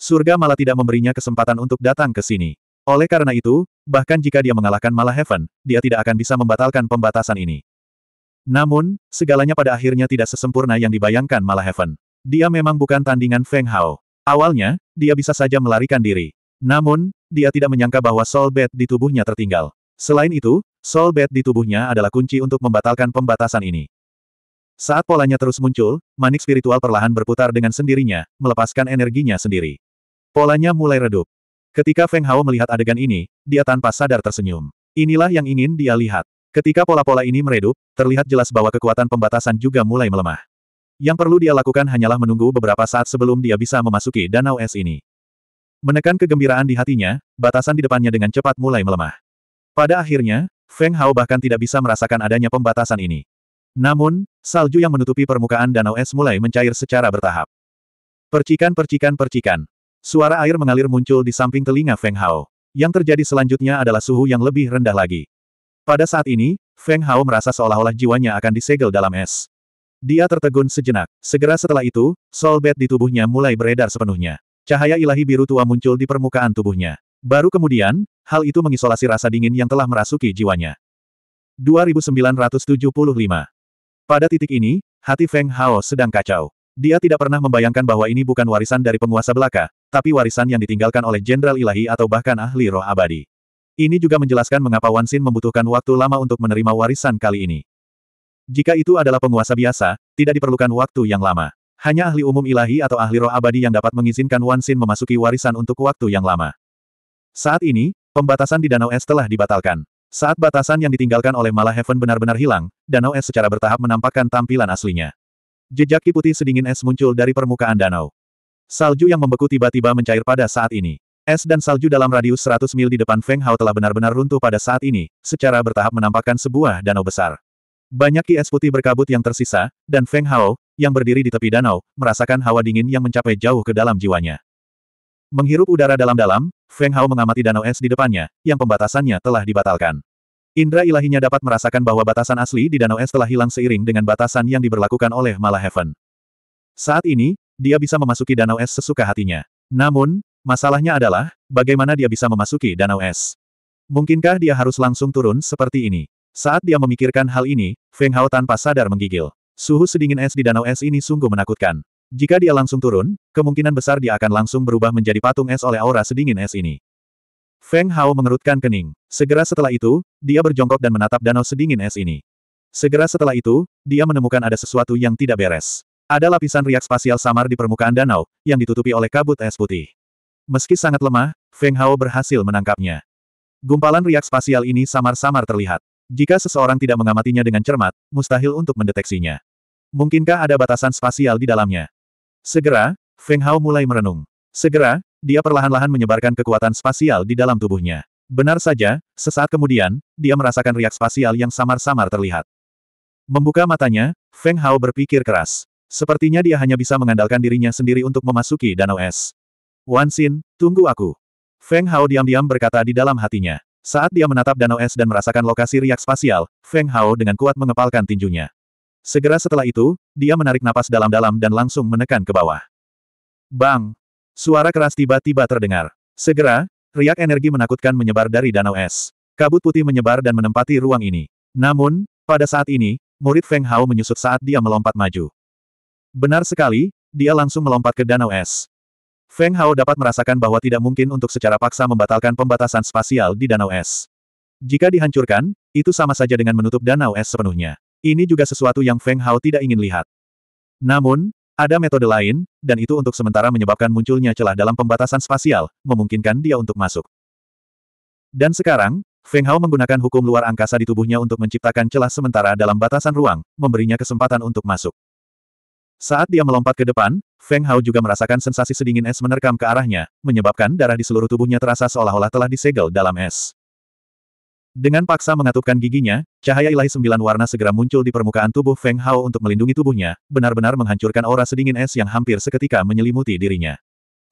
Surga malah tidak memberinya kesempatan untuk datang ke sini. Oleh karena itu, bahkan jika dia mengalahkan malah Heaven, dia tidak akan bisa membatalkan pembatasan ini. Namun, segalanya pada akhirnya tidak sesempurna yang dibayangkan malah Heaven. Dia memang bukan tandingan Feng Hao. Awalnya, dia bisa saja melarikan diri. Namun, dia tidak menyangka bahwa soul bed di tubuhnya tertinggal. Selain itu, soul bed di tubuhnya adalah kunci untuk membatalkan pembatasan ini. Saat polanya terus muncul, manik spiritual perlahan berputar dengan sendirinya, melepaskan energinya sendiri. Polanya mulai redup. Ketika Feng Hao melihat adegan ini, dia tanpa sadar tersenyum. Inilah yang ingin dia lihat. Ketika pola-pola ini meredup, terlihat jelas bahwa kekuatan pembatasan juga mulai melemah. Yang perlu dia lakukan hanyalah menunggu beberapa saat sebelum dia bisa memasuki danau es ini. Menekan kegembiraan di hatinya, batasan di depannya dengan cepat mulai melemah. Pada akhirnya, Feng Hao bahkan tidak bisa merasakan adanya pembatasan ini. Namun, salju yang menutupi permukaan danau es mulai mencair secara bertahap. Percikan-percikan-percikan. Suara air mengalir muncul di samping telinga Feng Hao. Yang terjadi selanjutnya adalah suhu yang lebih rendah lagi. Pada saat ini, Feng Hao merasa seolah-olah jiwanya akan disegel dalam es. Dia tertegun sejenak. Segera setelah itu, solbet di tubuhnya mulai beredar sepenuhnya. Cahaya ilahi biru tua muncul di permukaan tubuhnya. Baru kemudian, hal itu mengisolasi rasa dingin yang telah merasuki jiwanya. 2975 Pada titik ini, hati Feng Hao sedang kacau. Dia tidak pernah membayangkan bahwa ini bukan warisan dari penguasa belaka, tapi warisan yang ditinggalkan oleh Jenderal Ilahi atau bahkan ahli roh abadi. Ini juga menjelaskan mengapa Wansin membutuhkan waktu lama untuk menerima warisan kali ini. Jika itu adalah penguasa biasa, tidak diperlukan waktu yang lama. Hanya ahli umum ilahi atau ahli roh abadi yang dapat mengizinkan Wansin memasuki warisan untuk waktu yang lama. Saat ini, pembatasan di Danau Es telah dibatalkan. Saat batasan yang ditinggalkan oleh Mala Heaven benar-benar hilang, Danau Es secara bertahap menampakkan tampilan aslinya. Jejak putih sedingin es muncul dari permukaan danau. Salju yang membeku tiba-tiba mencair pada saat ini. Es dan salju dalam radius 100 mil di depan Feng Hao telah benar-benar runtuh pada saat ini, secara bertahap menampakkan sebuah danau besar. Banyak es putih berkabut yang tersisa, dan Feng Hao, yang berdiri di tepi danau, merasakan hawa dingin yang mencapai jauh ke dalam jiwanya. Menghirup udara dalam-dalam, Feng Hao mengamati danau es di depannya, yang pembatasannya telah dibatalkan. Indra ilahinya dapat merasakan bahwa batasan asli di danau es telah hilang seiring dengan batasan yang diberlakukan oleh Malah Heaven. Saat ini, dia bisa memasuki danau es sesuka hatinya. Namun, masalahnya adalah, bagaimana dia bisa memasuki danau es. Mungkinkah dia harus langsung turun seperti ini? Saat dia memikirkan hal ini, Feng Hao tanpa sadar menggigil. Suhu sedingin es di danau es ini sungguh menakutkan. Jika dia langsung turun, kemungkinan besar dia akan langsung berubah menjadi patung es oleh aura sedingin es ini. Feng Hao mengerutkan kening. Segera setelah itu, dia berjongkok dan menatap danau sedingin es ini. Segera setelah itu, dia menemukan ada sesuatu yang tidak beres. Ada lapisan riak spasial samar di permukaan danau, yang ditutupi oleh kabut es putih. Meski sangat lemah, Feng Hao berhasil menangkapnya. Gumpalan riak spasial ini samar-samar terlihat. Jika seseorang tidak mengamatinya dengan cermat, mustahil untuk mendeteksinya. Mungkinkah ada batasan spasial di dalamnya? Segera, Feng Hao mulai merenung. Segera, dia perlahan-lahan menyebarkan kekuatan spasial di dalam tubuhnya. Benar saja, sesaat kemudian, dia merasakan riak spasial yang samar-samar terlihat. Membuka matanya, Feng Hao berpikir keras. Sepertinya dia hanya bisa mengandalkan dirinya sendiri untuk memasuki danau es. Wan Xin, tunggu aku. Feng Hao diam-diam berkata di dalam hatinya. Saat dia menatap danau es dan merasakan lokasi riak spasial, Feng Hao dengan kuat mengepalkan tinjunya. Segera setelah itu, dia menarik napas dalam-dalam dan langsung menekan ke bawah. Bang! Suara keras tiba-tiba terdengar. Segera, riak energi menakutkan menyebar dari danau es. Kabut putih menyebar dan menempati ruang ini. Namun, pada saat ini, murid Feng Hao menyusut saat dia melompat maju. Benar sekali, dia langsung melompat ke danau es. Feng Hao dapat merasakan bahwa tidak mungkin untuk secara paksa membatalkan pembatasan spasial di Danau Es. Jika dihancurkan, itu sama saja dengan menutup Danau Es sepenuhnya. Ini juga sesuatu yang Feng Hao tidak ingin lihat. Namun, ada metode lain, dan itu untuk sementara menyebabkan munculnya celah dalam pembatasan spasial, memungkinkan dia untuk masuk. Dan sekarang, Feng Hao menggunakan hukum luar angkasa di tubuhnya untuk menciptakan celah sementara dalam batasan ruang, memberinya kesempatan untuk masuk. Saat dia melompat ke depan, Feng Hao juga merasakan sensasi sedingin es menerkam ke arahnya, menyebabkan darah di seluruh tubuhnya terasa seolah-olah telah disegel dalam es. Dengan paksa mengatupkan giginya, cahaya ilahi sembilan warna segera muncul di permukaan tubuh Feng Hao untuk melindungi tubuhnya, benar-benar menghancurkan aura sedingin es yang hampir seketika menyelimuti dirinya.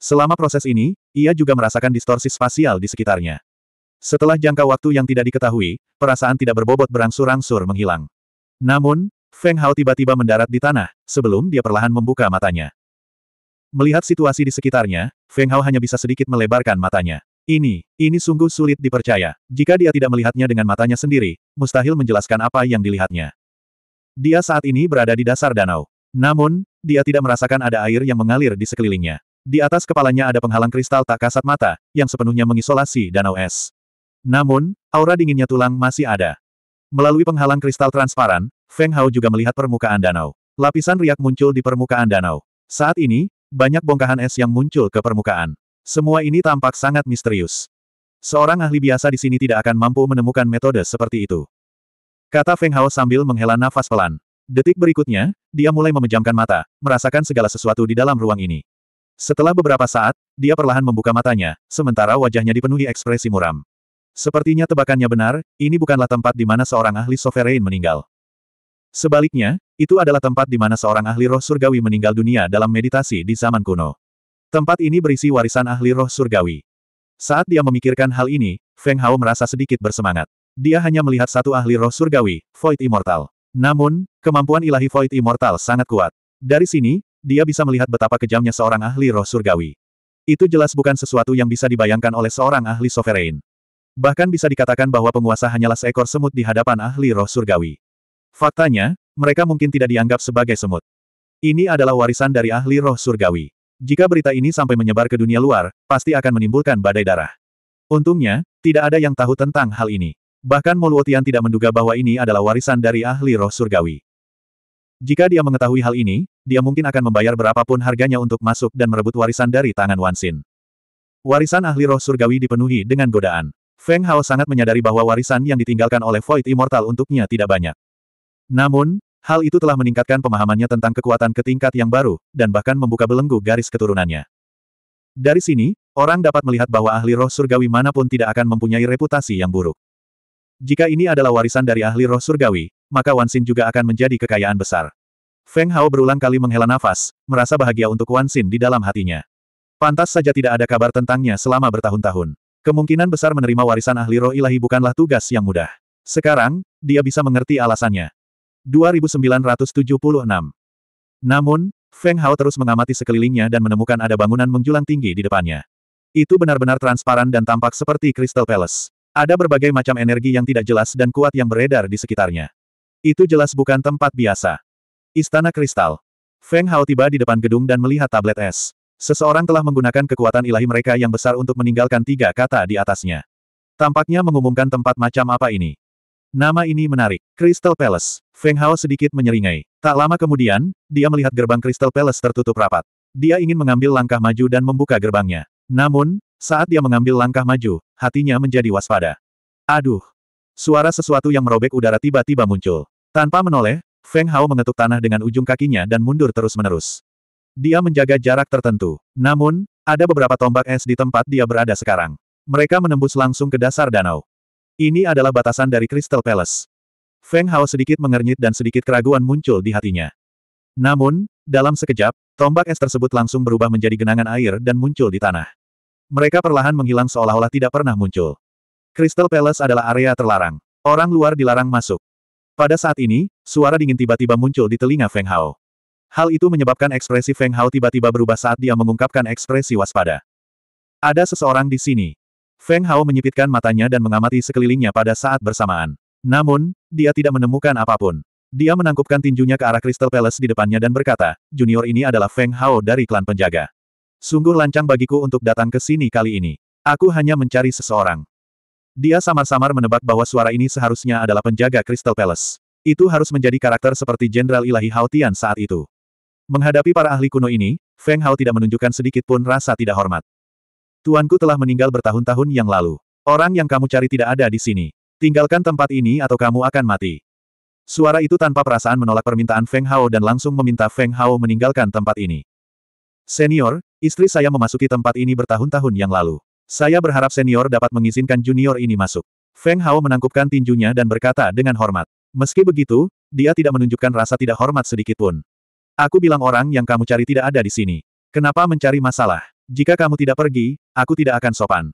Selama proses ini, ia juga merasakan distorsi spasial di sekitarnya. Setelah jangka waktu yang tidak diketahui, perasaan tidak berbobot berangsur-angsur menghilang. Namun, Feng Hao tiba-tiba mendarat di tanah, sebelum dia perlahan membuka matanya. Melihat situasi di sekitarnya, Feng Hao hanya bisa sedikit melebarkan matanya. Ini, ini sungguh sulit dipercaya. Jika dia tidak melihatnya dengan matanya sendiri, mustahil menjelaskan apa yang dilihatnya. Dia saat ini berada di dasar danau. Namun, dia tidak merasakan ada air yang mengalir di sekelilingnya. Di atas kepalanya ada penghalang kristal tak kasat mata, yang sepenuhnya mengisolasi danau es. Namun, aura dinginnya tulang masih ada. Melalui penghalang kristal transparan, Feng Hao juga melihat permukaan danau. Lapisan riak muncul di permukaan danau. Saat ini, banyak bongkahan es yang muncul ke permukaan. Semua ini tampak sangat misterius. Seorang ahli biasa di sini tidak akan mampu menemukan metode seperti itu. Kata Feng Hao sambil menghela nafas pelan. Detik berikutnya, dia mulai memejamkan mata, merasakan segala sesuatu di dalam ruang ini. Setelah beberapa saat, dia perlahan membuka matanya, sementara wajahnya dipenuhi ekspresi muram. Sepertinya tebakannya benar, ini bukanlah tempat di mana seorang ahli sovereign meninggal. Sebaliknya, itu adalah tempat di mana seorang ahli roh surgawi meninggal dunia dalam meditasi di zaman kuno. Tempat ini berisi warisan ahli roh surgawi. Saat dia memikirkan hal ini, Feng Hao merasa sedikit bersemangat. Dia hanya melihat satu ahli roh surgawi, Void Immortal. Namun, kemampuan ilahi Void Immortal sangat kuat. Dari sini, dia bisa melihat betapa kejamnya seorang ahli roh surgawi. Itu jelas bukan sesuatu yang bisa dibayangkan oleh seorang ahli sovereign. Bahkan bisa dikatakan bahwa penguasa hanyalah seekor semut di hadapan ahli roh surgawi. Faktanya, mereka mungkin tidak dianggap sebagai semut. Ini adalah warisan dari ahli roh surgawi. Jika berita ini sampai menyebar ke dunia luar, pasti akan menimbulkan badai darah. Untungnya, tidak ada yang tahu tentang hal ini. Bahkan Moluotian tidak menduga bahwa ini adalah warisan dari ahli roh surgawi. Jika dia mengetahui hal ini, dia mungkin akan membayar berapapun harganya untuk masuk dan merebut warisan dari tangan Wansin. Warisan ahli roh surgawi dipenuhi dengan godaan. Feng Hao sangat menyadari bahwa warisan yang ditinggalkan oleh Void Immortal untuknya tidak banyak. Namun, hal itu telah meningkatkan pemahamannya tentang kekuatan ke tingkat yang baru, dan bahkan membuka belenggu garis keturunannya. Dari sini, orang dapat melihat bahwa ahli roh surgawi manapun tidak akan mempunyai reputasi yang buruk. Jika ini adalah warisan dari ahli roh surgawi, maka Wansin juga akan menjadi kekayaan besar. Feng Hao berulang kali menghela nafas, merasa bahagia untuk Wansin di dalam hatinya. Pantas saja tidak ada kabar tentangnya selama bertahun-tahun. Kemungkinan besar menerima warisan ahli roh ilahi bukanlah tugas yang mudah. Sekarang, dia bisa mengerti alasannya. 2976. Namun, Feng Hao terus mengamati sekelilingnya dan menemukan ada bangunan menjulang tinggi di depannya. Itu benar-benar transparan dan tampak seperti Crystal Palace. Ada berbagai macam energi yang tidak jelas dan kuat yang beredar di sekitarnya. Itu jelas bukan tempat biasa. Istana Kristal. Feng Hao tiba di depan gedung dan melihat tablet es. Seseorang telah menggunakan kekuatan ilahi mereka yang besar untuk meninggalkan tiga kata di atasnya. Tampaknya mengumumkan tempat macam apa ini. Nama ini menarik. Crystal Palace. Feng Hao sedikit menyeringai. Tak lama kemudian, dia melihat gerbang Crystal Palace tertutup rapat. Dia ingin mengambil langkah maju dan membuka gerbangnya. Namun, saat dia mengambil langkah maju, hatinya menjadi waspada. Aduh! Suara sesuatu yang merobek udara tiba-tiba muncul. Tanpa menoleh, Feng Hao mengetuk tanah dengan ujung kakinya dan mundur terus-menerus. Dia menjaga jarak tertentu. Namun, ada beberapa tombak es di tempat dia berada sekarang. Mereka menembus langsung ke dasar danau. Ini adalah batasan dari Crystal Palace. Feng Hao sedikit mengernyit dan sedikit keraguan muncul di hatinya. Namun, dalam sekejap, tombak es tersebut langsung berubah menjadi genangan air dan muncul di tanah. Mereka perlahan menghilang seolah-olah tidak pernah muncul. Crystal Palace adalah area terlarang. Orang luar dilarang masuk. Pada saat ini, suara dingin tiba-tiba muncul di telinga Feng Hao. Hal itu menyebabkan ekspresi Feng Hao tiba-tiba berubah saat dia mengungkapkan ekspresi waspada. Ada seseorang di sini. Feng Hao menyipitkan matanya dan mengamati sekelilingnya pada saat bersamaan. Namun, dia tidak menemukan apapun. Dia menangkupkan tinjunya ke arah Crystal Palace di depannya dan berkata, junior ini adalah Feng Hao dari klan penjaga. Sungguh lancang bagiku untuk datang ke sini kali ini. Aku hanya mencari seseorang. Dia samar-samar menebak bahwa suara ini seharusnya adalah penjaga Crystal Palace. Itu harus menjadi karakter seperti Jenderal Ilahi Hao Tian saat itu. Menghadapi para ahli kuno ini, Feng Hao tidak menunjukkan sedikit pun rasa tidak hormat. Tuanku telah meninggal bertahun-tahun yang lalu. Orang yang kamu cari tidak ada di sini. Tinggalkan tempat ini atau kamu akan mati. Suara itu tanpa perasaan menolak permintaan Feng Hao dan langsung meminta Feng Hao meninggalkan tempat ini. Senior, istri saya memasuki tempat ini bertahun-tahun yang lalu. Saya berharap senior dapat mengizinkan junior ini masuk. Feng Hao menangkupkan tinjunya dan berkata dengan hormat. Meski begitu, dia tidak menunjukkan rasa tidak hormat sedikitpun. Aku bilang orang yang kamu cari tidak ada di sini. Kenapa mencari masalah? Jika kamu tidak pergi, aku tidak akan sopan.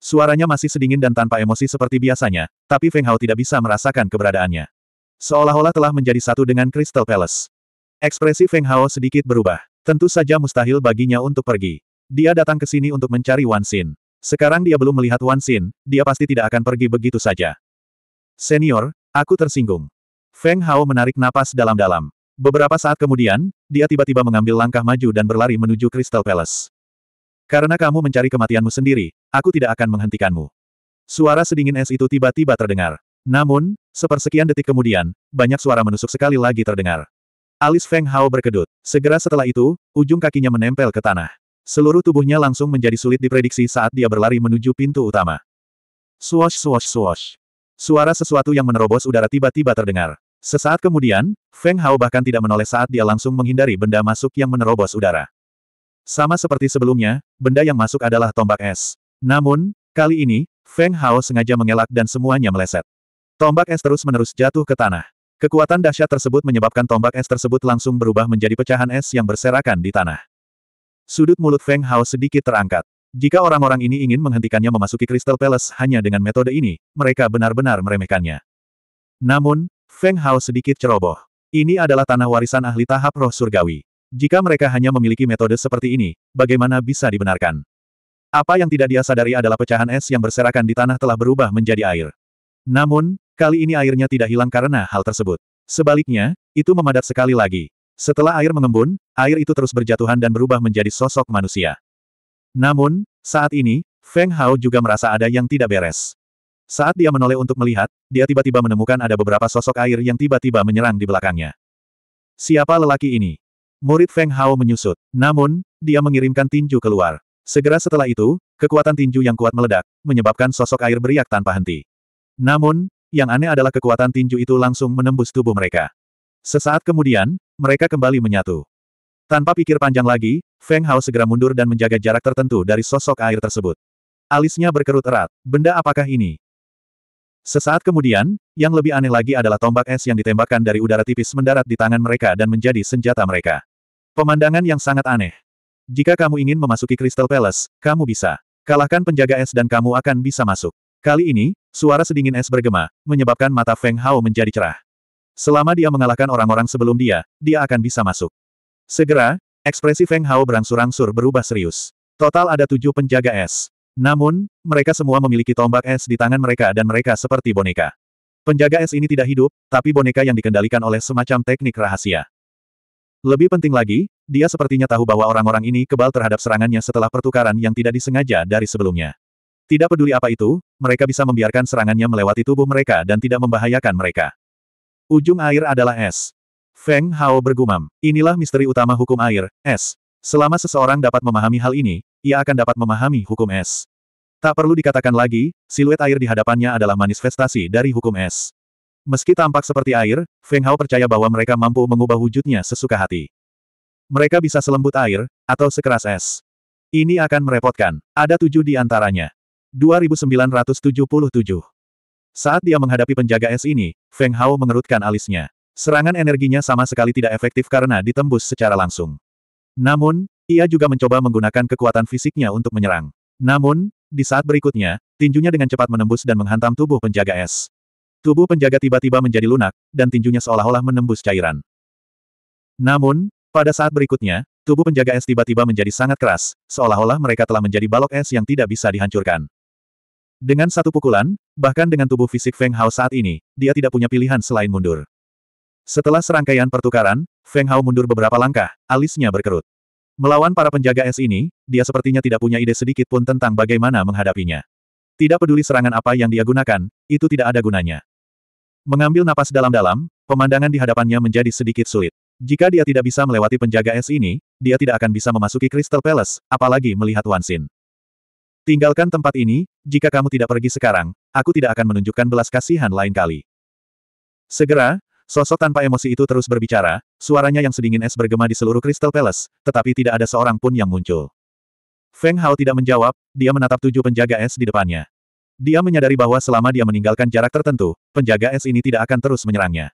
Suaranya masih sedingin dan tanpa emosi seperti biasanya, tapi Feng Hao tidak bisa merasakan keberadaannya. Seolah-olah telah menjadi satu dengan Crystal Palace. Ekspresi Feng Hao sedikit berubah. Tentu saja mustahil baginya untuk pergi. Dia datang ke sini untuk mencari Wan Xin. Sekarang dia belum melihat Wan Xin, dia pasti tidak akan pergi begitu saja. Senior, aku tersinggung. Feng Hao menarik napas dalam-dalam. Beberapa saat kemudian, dia tiba-tiba mengambil langkah maju dan berlari menuju Crystal Palace. Karena kamu mencari kematianmu sendiri, aku tidak akan menghentikanmu. Suara sedingin es itu tiba-tiba terdengar. Namun, sepersekian detik kemudian, banyak suara menusuk sekali lagi terdengar. Alis Feng Hao berkedut. Segera setelah itu, ujung kakinya menempel ke tanah. Seluruh tubuhnya langsung menjadi sulit diprediksi saat dia berlari menuju pintu utama. Swash swash swash. Suara sesuatu yang menerobos udara tiba-tiba terdengar. Sesaat kemudian, Feng Hao bahkan tidak menoleh saat dia langsung menghindari benda masuk yang menerobos udara. Sama seperti sebelumnya, benda yang masuk adalah tombak es. Namun, kali ini, Feng Hao sengaja mengelak dan semuanya meleset. Tombak es terus-menerus jatuh ke tanah. Kekuatan dahsyat tersebut menyebabkan tombak es tersebut langsung berubah menjadi pecahan es yang berserakan di tanah. Sudut mulut Feng Hao sedikit terangkat. Jika orang-orang ini ingin menghentikannya memasuki Crystal Palace hanya dengan metode ini, mereka benar-benar meremehkannya. Namun, Feng Hao sedikit ceroboh. Ini adalah tanah warisan ahli tahap roh surgawi. Jika mereka hanya memiliki metode seperti ini, bagaimana bisa dibenarkan? Apa yang tidak dia sadari adalah pecahan es yang berserakan di tanah telah berubah menjadi air. Namun, kali ini airnya tidak hilang karena hal tersebut. Sebaliknya, itu memadat sekali lagi. Setelah air mengembun, air itu terus berjatuhan dan berubah menjadi sosok manusia. Namun, saat ini, Feng Hao juga merasa ada yang tidak beres. Saat dia menoleh untuk melihat, dia tiba-tiba menemukan ada beberapa sosok air yang tiba-tiba menyerang di belakangnya. Siapa lelaki ini? Murid Feng Hao menyusut. Namun, dia mengirimkan tinju keluar. Segera setelah itu, kekuatan tinju yang kuat meledak, menyebabkan sosok air beriak tanpa henti. Namun, yang aneh adalah kekuatan tinju itu langsung menembus tubuh mereka. Sesaat kemudian, mereka kembali menyatu. Tanpa pikir panjang lagi, Feng Hao segera mundur dan menjaga jarak tertentu dari sosok air tersebut. Alisnya berkerut erat. Benda apakah ini? Sesaat kemudian, yang lebih aneh lagi adalah tombak es yang ditembakkan dari udara tipis mendarat di tangan mereka dan menjadi senjata mereka. Pemandangan yang sangat aneh. Jika kamu ingin memasuki Crystal Palace, kamu bisa. Kalahkan penjaga es dan kamu akan bisa masuk. Kali ini, suara sedingin es bergema, menyebabkan mata Feng Hao menjadi cerah. Selama dia mengalahkan orang-orang sebelum dia, dia akan bisa masuk. Segera, ekspresi Feng Hao berangsur-angsur berubah serius. Total ada tujuh penjaga es. Namun, mereka semua memiliki tombak es di tangan mereka dan mereka seperti boneka. Penjaga es ini tidak hidup, tapi boneka yang dikendalikan oleh semacam teknik rahasia. Lebih penting lagi, dia sepertinya tahu bahwa orang-orang ini kebal terhadap serangannya setelah pertukaran yang tidak disengaja dari sebelumnya. Tidak peduli apa itu, mereka bisa membiarkan serangannya melewati tubuh mereka dan tidak membahayakan mereka. Ujung air adalah es. Feng Hao bergumam, inilah misteri utama hukum air, es. Selama seseorang dapat memahami hal ini, ia akan dapat memahami hukum es. Tak perlu dikatakan lagi, siluet air di hadapannya adalah manifestasi dari hukum es. Meski tampak seperti air, Feng Hao percaya bahwa mereka mampu mengubah wujudnya sesuka hati. Mereka bisa selembut air, atau sekeras es. Ini akan merepotkan. Ada tujuh di antaranya. 2977. Saat dia menghadapi penjaga es ini, Feng Hao mengerutkan alisnya. Serangan energinya sama sekali tidak efektif karena ditembus secara langsung. Namun, ia juga mencoba menggunakan kekuatan fisiknya untuk menyerang. Namun, di saat berikutnya, tinjunya dengan cepat menembus dan menghantam tubuh penjaga es. Tubuh penjaga tiba-tiba menjadi lunak, dan tinjunya seolah-olah menembus cairan. Namun, pada saat berikutnya, tubuh penjaga es tiba-tiba menjadi sangat keras, seolah-olah mereka telah menjadi balok es yang tidak bisa dihancurkan. Dengan satu pukulan, bahkan dengan tubuh fisik Feng Hao saat ini, dia tidak punya pilihan selain mundur. Setelah serangkaian pertukaran, Feng Hao mundur beberapa langkah, alisnya berkerut. Melawan para penjaga es ini, dia sepertinya tidak punya ide sedikit pun tentang bagaimana menghadapinya. Tidak peduli serangan apa yang dia gunakan, itu tidak ada gunanya. Mengambil napas dalam-dalam, pemandangan di hadapannya menjadi sedikit sulit. Jika dia tidak bisa melewati penjaga es ini, dia tidak akan bisa memasuki Crystal Palace, apalagi melihat Wansin. Tinggalkan tempat ini, jika kamu tidak pergi sekarang, aku tidak akan menunjukkan belas kasihan lain kali. Segera, sosok tanpa emosi itu terus berbicara, suaranya yang sedingin es bergema di seluruh Crystal Palace, tetapi tidak ada seorang pun yang muncul. Feng Hao tidak menjawab, dia menatap tujuh penjaga es di depannya. Dia menyadari bahwa selama dia meninggalkan jarak tertentu, penjaga es ini tidak akan terus menyerangnya.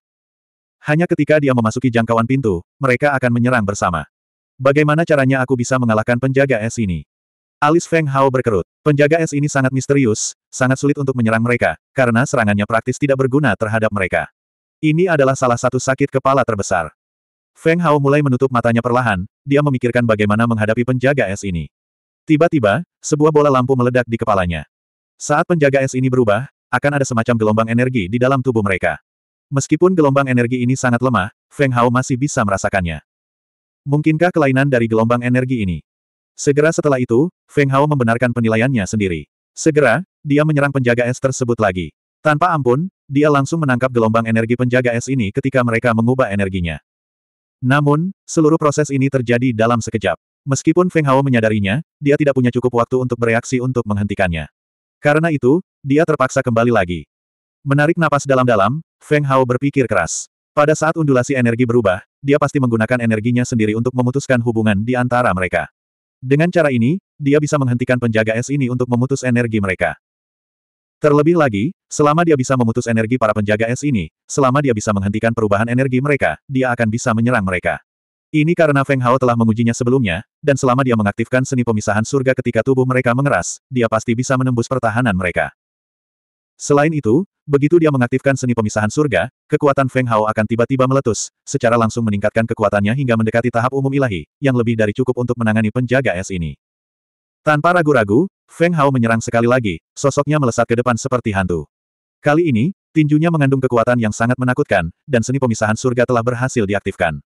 Hanya ketika dia memasuki jangkauan pintu, mereka akan menyerang bersama. Bagaimana caranya aku bisa mengalahkan penjaga es ini? Alis Feng Hao berkerut. Penjaga es ini sangat misterius, sangat sulit untuk menyerang mereka, karena serangannya praktis tidak berguna terhadap mereka. Ini adalah salah satu sakit kepala terbesar. Feng Hao mulai menutup matanya perlahan, dia memikirkan bagaimana menghadapi penjaga es ini. Tiba-tiba, sebuah bola lampu meledak di kepalanya. Saat penjaga es ini berubah, akan ada semacam gelombang energi di dalam tubuh mereka. Meskipun gelombang energi ini sangat lemah, Feng Hao masih bisa merasakannya. Mungkinkah kelainan dari gelombang energi ini? Segera setelah itu, Feng Hao membenarkan penilaiannya sendiri. Segera, dia menyerang penjaga es tersebut lagi. Tanpa ampun, dia langsung menangkap gelombang energi penjaga es ini ketika mereka mengubah energinya. Namun, seluruh proses ini terjadi dalam sekejap. Meskipun Feng Hao menyadarinya, dia tidak punya cukup waktu untuk bereaksi untuk menghentikannya. Karena itu, dia terpaksa kembali lagi. Menarik napas dalam-dalam, Feng Hao berpikir keras. Pada saat undulasi energi berubah, dia pasti menggunakan energinya sendiri untuk memutuskan hubungan di antara mereka. Dengan cara ini, dia bisa menghentikan penjaga es ini untuk memutus energi mereka. Terlebih lagi, selama dia bisa memutus energi para penjaga es ini, selama dia bisa menghentikan perubahan energi mereka, dia akan bisa menyerang mereka. Ini karena Feng Hao telah mengujinya sebelumnya, dan selama dia mengaktifkan seni pemisahan surga ketika tubuh mereka mengeras, dia pasti bisa menembus pertahanan mereka. Selain itu, begitu dia mengaktifkan seni pemisahan surga, kekuatan Feng Hao akan tiba-tiba meletus, secara langsung meningkatkan kekuatannya hingga mendekati tahap umum ilahi, yang lebih dari cukup untuk menangani penjaga es ini. Tanpa ragu-ragu, Feng Hao menyerang sekali lagi, sosoknya melesat ke depan seperti hantu. Kali ini, tinjunya mengandung kekuatan yang sangat menakutkan, dan seni pemisahan surga telah berhasil diaktifkan.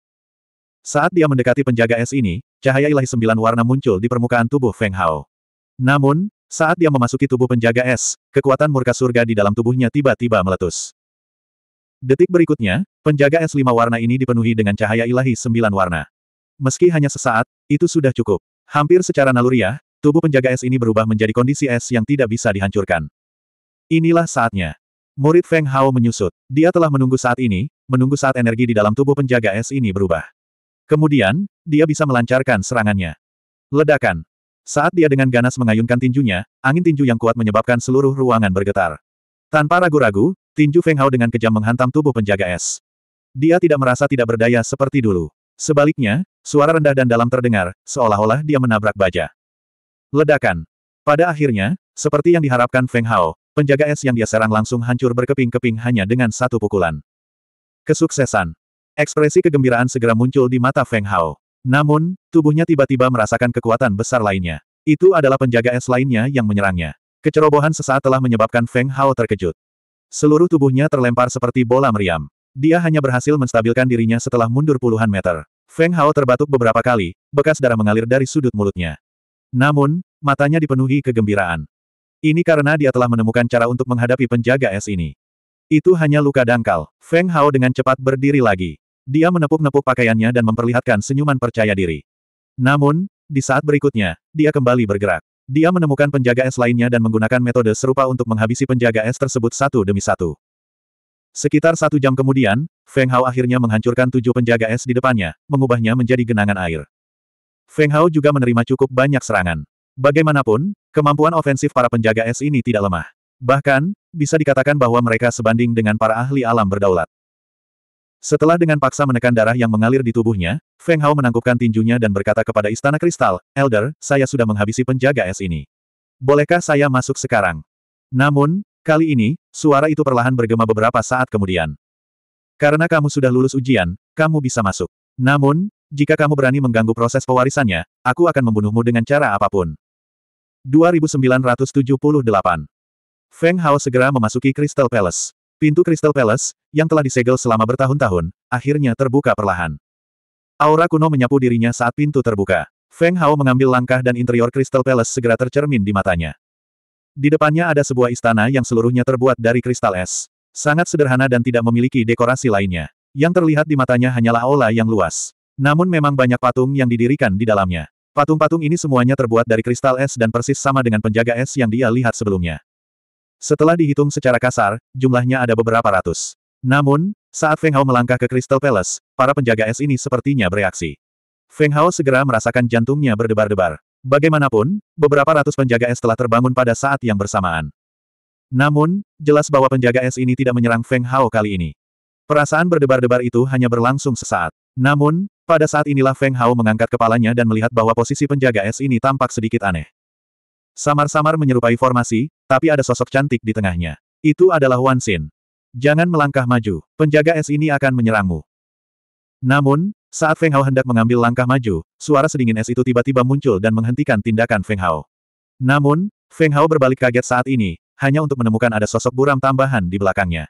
Saat dia mendekati penjaga es ini, cahaya ilahi sembilan warna muncul di permukaan tubuh Feng Hao. Namun, saat dia memasuki tubuh penjaga es, kekuatan murka surga di dalam tubuhnya tiba-tiba meletus. Detik berikutnya, penjaga es lima warna ini dipenuhi dengan cahaya ilahi sembilan warna. Meski hanya sesaat, itu sudah cukup. Hampir secara naluriah, tubuh penjaga es ini berubah menjadi kondisi es yang tidak bisa dihancurkan. Inilah saatnya. Murid Feng Hao menyusut. Dia telah menunggu saat ini, menunggu saat energi di dalam tubuh penjaga es ini berubah. Kemudian, dia bisa melancarkan serangannya. Ledakan. Saat dia dengan ganas mengayunkan tinjunya, angin tinju yang kuat menyebabkan seluruh ruangan bergetar. Tanpa ragu-ragu, tinju Feng Hao dengan kejam menghantam tubuh penjaga es. Dia tidak merasa tidak berdaya seperti dulu. Sebaliknya, suara rendah dan dalam terdengar, seolah-olah dia menabrak baja. Ledakan. Pada akhirnya, seperti yang diharapkan Feng Hao, penjaga es yang dia serang langsung hancur berkeping-keping hanya dengan satu pukulan. Kesuksesan. Ekspresi kegembiraan segera muncul di mata Feng Hao. Namun, tubuhnya tiba-tiba merasakan kekuatan besar lainnya. Itu adalah penjaga es lainnya yang menyerangnya. Kecerobohan sesaat telah menyebabkan Feng Hao terkejut. Seluruh tubuhnya terlempar seperti bola meriam. Dia hanya berhasil menstabilkan dirinya setelah mundur puluhan meter. Feng Hao terbatuk beberapa kali, bekas darah mengalir dari sudut mulutnya. Namun, matanya dipenuhi kegembiraan. Ini karena dia telah menemukan cara untuk menghadapi penjaga es ini. Itu hanya luka dangkal. Feng Hao dengan cepat berdiri lagi. Dia menepuk-nepuk pakaiannya dan memperlihatkan senyuman percaya diri. Namun, di saat berikutnya, dia kembali bergerak. Dia menemukan penjaga es lainnya dan menggunakan metode serupa untuk menghabisi penjaga es tersebut satu demi satu. Sekitar satu jam kemudian, Feng Hao akhirnya menghancurkan tujuh penjaga es di depannya, mengubahnya menjadi genangan air. Feng Hao juga menerima cukup banyak serangan. Bagaimanapun, kemampuan ofensif para penjaga es ini tidak lemah. Bahkan, bisa dikatakan bahwa mereka sebanding dengan para ahli alam berdaulat. Setelah dengan paksa menekan darah yang mengalir di tubuhnya, Feng Hao menangkupkan tinjunya dan berkata kepada Istana Kristal, Elder, saya sudah menghabisi penjaga es ini. Bolehkah saya masuk sekarang? Namun, kali ini, suara itu perlahan bergema beberapa saat kemudian. Karena kamu sudah lulus ujian, kamu bisa masuk. Namun, jika kamu berani mengganggu proses pewarisannya, aku akan membunuhmu dengan cara apapun. 2978 Feng Hao segera memasuki Crystal Palace. Pintu Crystal Palace, yang telah disegel selama bertahun-tahun, akhirnya terbuka perlahan. Aura kuno menyapu dirinya saat pintu terbuka. Feng Hao mengambil langkah dan interior Crystal Palace segera tercermin di matanya. Di depannya ada sebuah istana yang seluruhnya terbuat dari kristal es. Sangat sederhana dan tidak memiliki dekorasi lainnya. Yang terlihat di matanya hanyalah aula yang luas. Namun memang banyak patung yang didirikan di dalamnya. Patung-patung ini semuanya terbuat dari kristal es dan persis sama dengan penjaga es yang dia lihat sebelumnya. Setelah dihitung secara kasar, jumlahnya ada beberapa ratus. Namun, saat Feng Hao melangkah ke Crystal Palace, para penjaga es ini sepertinya bereaksi. Feng Hao segera merasakan jantungnya berdebar-debar. Bagaimanapun, beberapa ratus penjaga es telah terbangun pada saat yang bersamaan. Namun, jelas bahwa penjaga es ini tidak menyerang Feng Hao kali ini. Perasaan berdebar-debar itu hanya berlangsung sesaat. Namun, pada saat inilah Feng Hao mengangkat kepalanya dan melihat bahwa posisi penjaga es ini tampak sedikit aneh. Samar-samar menyerupai formasi, tapi ada sosok cantik di tengahnya. Itu adalah Wan Xin. Jangan melangkah maju, penjaga es ini akan menyerangmu. Namun, saat Feng Hao hendak mengambil langkah maju, suara sedingin es itu tiba-tiba muncul dan menghentikan tindakan Feng Hao. Namun, Feng Hao berbalik kaget saat ini, hanya untuk menemukan ada sosok buram tambahan di belakangnya.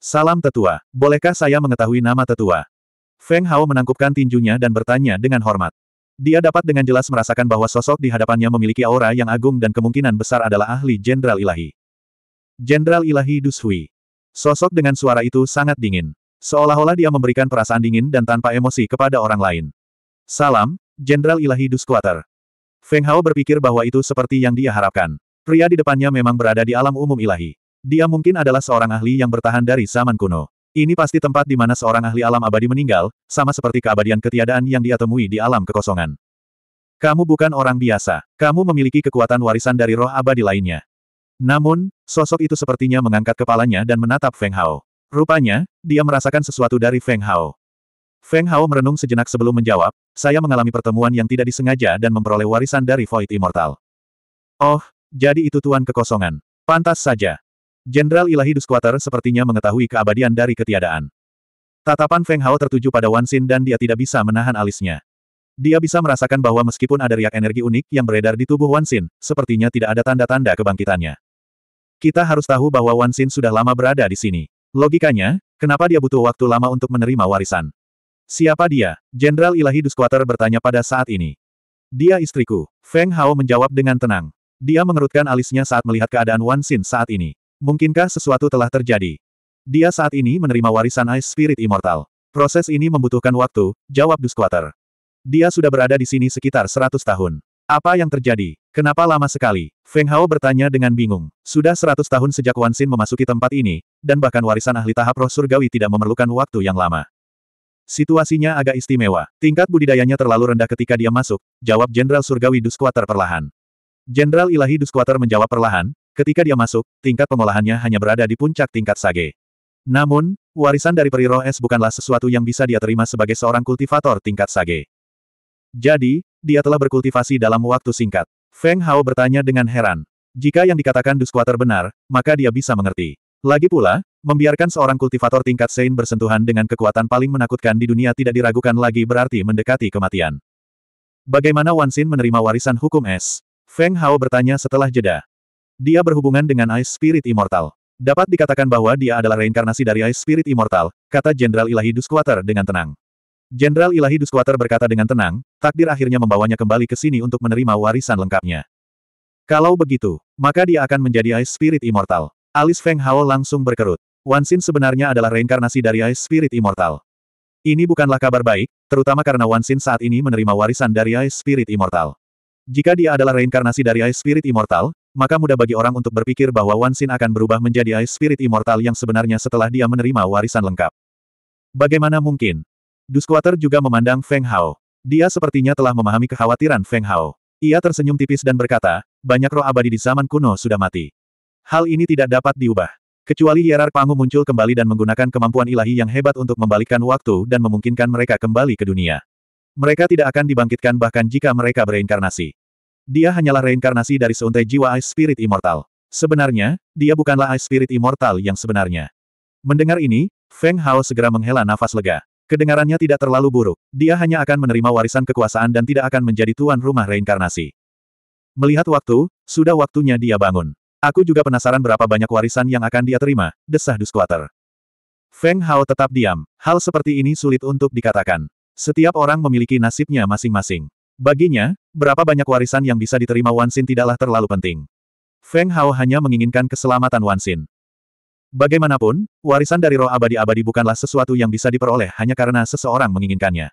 Salam tetua, bolehkah saya mengetahui nama tetua? Feng Hao menangkupkan tinjunya dan bertanya dengan hormat. Dia dapat dengan jelas merasakan bahwa sosok di hadapannya memiliki aura yang agung dan kemungkinan besar adalah ahli Jenderal Ilahi. Jenderal Ilahi Dushui. Sosok dengan suara itu sangat dingin. Seolah-olah dia memberikan perasaan dingin dan tanpa emosi kepada orang lain. Salam, Jenderal Ilahi Dusquater. Feng Hao berpikir bahwa itu seperti yang dia harapkan. Pria di depannya memang berada di alam umum ilahi. Dia mungkin adalah seorang ahli yang bertahan dari zaman kuno. Ini pasti tempat di mana seorang ahli alam abadi meninggal, sama seperti keabadian ketiadaan yang dia temui di alam kekosongan. Kamu bukan orang biasa. Kamu memiliki kekuatan warisan dari roh abadi lainnya. Namun, sosok itu sepertinya mengangkat kepalanya dan menatap Feng Hao. Rupanya, dia merasakan sesuatu dari Feng Hao. Feng Hao merenung sejenak sebelum menjawab, saya mengalami pertemuan yang tidak disengaja dan memperoleh warisan dari Void Immortal. Oh, jadi itu Tuan Kekosongan. Pantas saja. Jenderal Ilahi Duskwater sepertinya mengetahui keabadian dari ketiadaan. Tatapan Feng Hao tertuju pada Wan Xin dan dia tidak bisa menahan alisnya. Dia bisa merasakan bahwa meskipun ada riak energi unik yang beredar di tubuh Wan Xin, sepertinya tidak ada tanda-tanda kebangkitannya. Kita harus tahu bahwa Wan Xin sudah lama berada di sini. Logikanya, kenapa dia butuh waktu lama untuk menerima warisan? Siapa dia? Jenderal Ilahi Duskwater bertanya pada saat ini. Dia istriku. Feng Hao menjawab dengan tenang. Dia mengerutkan alisnya saat melihat keadaan Wan Xin saat ini. Mungkinkah sesuatu telah terjadi? Dia saat ini menerima warisan Ice Spirit Immortal. Proses ini membutuhkan waktu, jawab Dusquater. Dia sudah berada di sini sekitar 100 tahun. Apa yang terjadi? Kenapa lama sekali? Feng Hao bertanya dengan bingung. Sudah 100 tahun sejak Wan Wansin memasuki tempat ini, dan bahkan warisan ahli tahap roh surgawi tidak memerlukan waktu yang lama. Situasinya agak istimewa. Tingkat budidayanya terlalu rendah ketika dia masuk, jawab Jenderal Surgawi Dusquater perlahan. Jenderal Ilahi Dusquater menjawab perlahan, Ketika dia masuk, tingkat pengolahannya hanya berada di puncak tingkat sage. Namun, warisan dari roh es bukanlah sesuatu yang bisa dia terima sebagai seorang kultivator tingkat sage. Jadi, dia telah berkultivasi dalam waktu singkat. Feng Hao bertanya dengan heran. Jika yang dikatakan Dusquater benar, maka dia bisa mengerti. Lagi pula, membiarkan seorang kultivator tingkat Sein bersentuhan dengan kekuatan paling menakutkan di dunia tidak diragukan lagi berarti mendekati kematian. Bagaimana Wan Xin menerima warisan hukum es? Feng Hao bertanya setelah jeda. Dia berhubungan dengan Ice Spirit Immortal. Dapat dikatakan bahwa dia adalah reinkarnasi dari Ice Spirit Immortal, kata Jenderal Ilahi Dusquater dengan tenang. Jenderal Ilahi Dusquater berkata dengan tenang, takdir akhirnya membawanya kembali ke sini untuk menerima warisan lengkapnya. Kalau begitu, maka dia akan menjadi Ice Spirit Immortal. Alis Feng Hao langsung berkerut. Wansin sebenarnya adalah reinkarnasi dari Ice Spirit Immortal. Ini bukanlah kabar baik, terutama karena Wansin saat ini menerima warisan dari Ice Spirit Immortal. Jika dia adalah reinkarnasi dari Ice Spirit Immortal, maka mudah bagi orang untuk berpikir bahwa Wan Xin akan berubah menjadi Ice Spirit Immortal yang sebenarnya setelah dia menerima warisan lengkap. Bagaimana mungkin? Dusquater juga memandang Feng Hao. Dia sepertinya telah memahami kekhawatiran Feng Hao. Ia tersenyum tipis dan berkata, banyak roh abadi di zaman kuno sudah mati. Hal ini tidak dapat diubah. Kecuali Hierark Pangu muncul kembali dan menggunakan kemampuan ilahi yang hebat untuk membalikkan waktu dan memungkinkan mereka kembali ke dunia. Mereka tidak akan dibangkitkan bahkan jika mereka bereinkarnasi. Dia hanyalah reinkarnasi dari seuntai jiwa Ice Spirit Immortal. Sebenarnya, dia bukanlah Ice Spirit Immortal yang sebenarnya. Mendengar ini, Feng Hao segera menghela nafas lega. Kedengarannya tidak terlalu buruk, dia hanya akan menerima warisan kekuasaan dan tidak akan menjadi tuan rumah reinkarnasi. Melihat waktu, sudah waktunya dia bangun. Aku juga penasaran berapa banyak warisan yang akan dia terima, desah Dusquater. Feng Hao tetap diam, hal seperti ini sulit untuk dikatakan. Setiap orang memiliki nasibnya masing-masing. Baginya, berapa banyak warisan yang bisa diterima Wansin tidaklah terlalu penting. Feng Hao hanya menginginkan keselamatan Wansin. Bagaimanapun, warisan dari roh abadi-abadi bukanlah sesuatu yang bisa diperoleh hanya karena seseorang menginginkannya.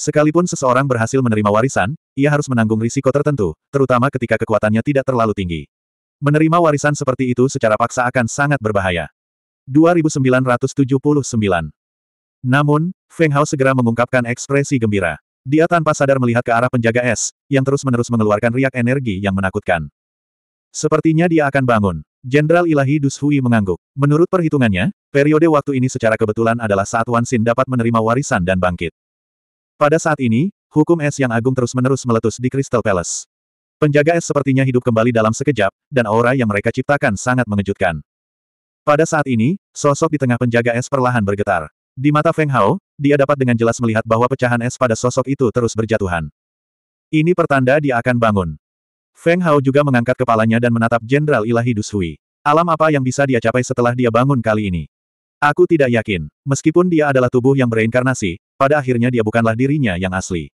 Sekalipun seseorang berhasil menerima warisan, ia harus menanggung risiko tertentu, terutama ketika kekuatannya tidak terlalu tinggi. Menerima warisan seperti itu secara paksa akan sangat berbahaya. 2979 Namun, Feng Hao segera mengungkapkan ekspresi gembira. Dia tanpa sadar melihat ke arah penjaga es, yang terus-menerus mengeluarkan riak energi yang menakutkan. Sepertinya dia akan bangun. Jenderal Ilahi Dushui mengangguk. Menurut perhitungannya, periode waktu ini secara kebetulan adalah saat Wan Xin dapat menerima warisan dan bangkit. Pada saat ini, hukum es yang agung terus-menerus meletus di Crystal Palace. Penjaga es sepertinya hidup kembali dalam sekejap, dan aura yang mereka ciptakan sangat mengejutkan. Pada saat ini, sosok di tengah penjaga es perlahan bergetar. Di mata Feng Hao, dia dapat dengan jelas melihat bahwa pecahan es pada sosok itu terus berjatuhan. Ini pertanda dia akan bangun. Feng Hao juga mengangkat kepalanya dan menatap Jenderal Ilahi Dushui. Alam apa yang bisa dia capai setelah dia bangun kali ini? Aku tidak yakin. Meskipun dia adalah tubuh yang bereinkarnasi, pada akhirnya dia bukanlah dirinya yang asli.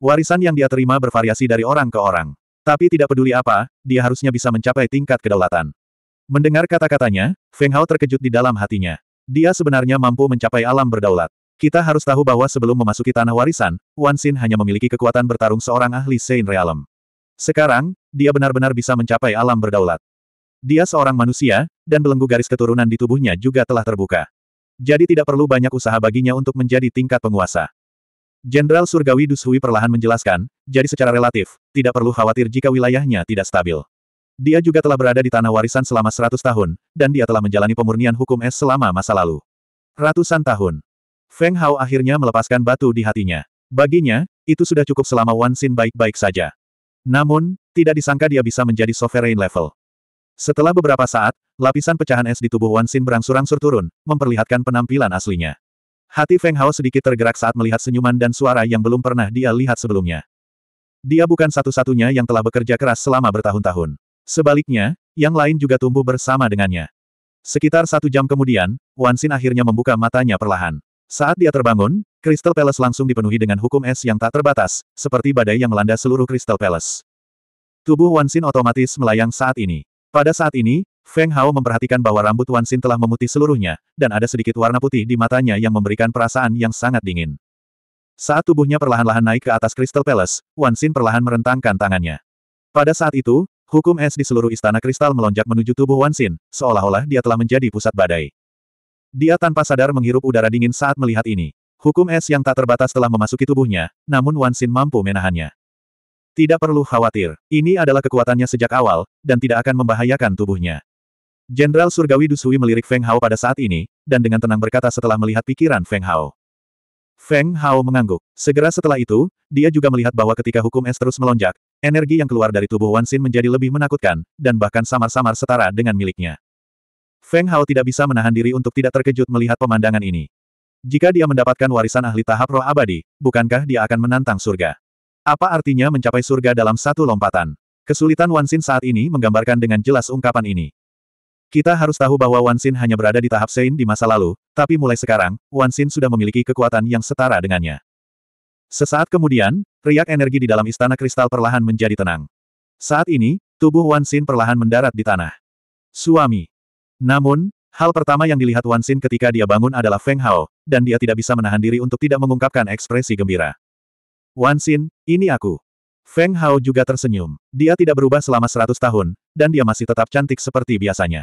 Warisan yang dia terima bervariasi dari orang ke orang. Tapi tidak peduli apa, dia harusnya bisa mencapai tingkat kedaulatan. Mendengar kata-katanya, Feng Hao terkejut di dalam hatinya. Dia sebenarnya mampu mencapai alam berdaulat. Kita harus tahu bahwa sebelum memasuki tanah warisan, Wan Xin hanya memiliki kekuatan bertarung seorang ahli Sein Realm. Sekarang, dia benar-benar bisa mencapai alam berdaulat. Dia seorang manusia, dan belenggu garis keturunan di tubuhnya juga telah terbuka. Jadi tidak perlu banyak usaha baginya untuk menjadi tingkat penguasa. Jenderal Surgawi Dushui perlahan menjelaskan, jadi secara relatif, tidak perlu khawatir jika wilayahnya tidak stabil. Dia juga telah berada di tanah warisan selama seratus tahun, dan dia telah menjalani pemurnian hukum es selama masa lalu. Ratusan tahun. Feng Hao akhirnya melepaskan batu di hatinya. Baginya, itu sudah cukup selama Wan Xin baik-baik saja. Namun, tidak disangka dia bisa menjadi sovereign level. Setelah beberapa saat, lapisan pecahan es di tubuh Wan Xin berangsur-angsur turun, memperlihatkan penampilan aslinya. Hati Feng Hao sedikit tergerak saat melihat senyuman dan suara yang belum pernah dia lihat sebelumnya. Dia bukan satu-satunya yang telah bekerja keras selama bertahun-tahun. Sebaliknya, yang lain juga tumbuh bersama dengannya. Sekitar satu jam kemudian, Wansin akhirnya membuka matanya perlahan. Saat dia terbangun, Crystal Palace langsung dipenuhi dengan hukum es yang tak terbatas, seperti badai yang melanda seluruh Crystal Palace. Tubuh Wansin otomatis melayang saat ini. Pada saat ini, Feng Hao memperhatikan bahwa rambut Wansin telah memutih seluruhnya, dan ada sedikit warna putih di matanya yang memberikan perasaan yang sangat dingin. Saat tubuhnya perlahan-lahan naik ke atas Crystal Palace, Wansin perlahan merentangkan tangannya. Pada saat itu, Hukum es di seluruh istana kristal melonjak menuju tubuh Wansin, seolah-olah dia telah menjadi pusat badai. Dia tanpa sadar menghirup udara dingin saat melihat ini. Hukum es yang tak terbatas telah memasuki tubuhnya, namun Wansin mampu menahannya. Tidak perlu khawatir, ini adalah kekuatannya sejak awal, dan tidak akan membahayakan tubuhnya. Jenderal Surgawi Dusui melirik Feng Hao pada saat ini, dan dengan tenang berkata setelah melihat pikiran Feng Hao. Feng Hao mengangguk. Segera setelah itu, dia juga melihat bahwa ketika hukum es terus melonjak, Energi yang keluar dari tubuh Wansin menjadi lebih menakutkan, dan bahkan samar-samar setara dengan miliknya. Feng Hao tidak bisa menahan diri untuk tidak terkejut melihat pemandangan ini. Jika dia mendapatkan warisan ahli tahap roh abadi, bukankah dia akan menantang surga? Apa artinya mencapai surga dalam satu lompatan? Kesulitan Wansin saat ini menggambarkan dengan jelas ungkapan ini. Kita harus tahu bahwa Wansin hanya berada di tahap Sein di masa lalu, tapi mulai sekarang, Wansin sudah memiliki kekuatan yang setara dengannya. Sesaat kemudian, riak energi di dalam istana kristal perlahan menjadi tenang. Saat ini, tubuh Wan Xin perlahan mendarat di tanah. Suami. Namun, hal pertama yang dilihat Wan Xin ketika dia bangun adalah Feng Hao, dan dia tidak bisa menahan diri untuk tidak mengungkapkan ekspresi gembira. Wan Xin, ini aku. Feng Hao juga tersenyum. Dia tidak berubah selama seratus tahun, dan dia masih tetap cantik seperti biasanya.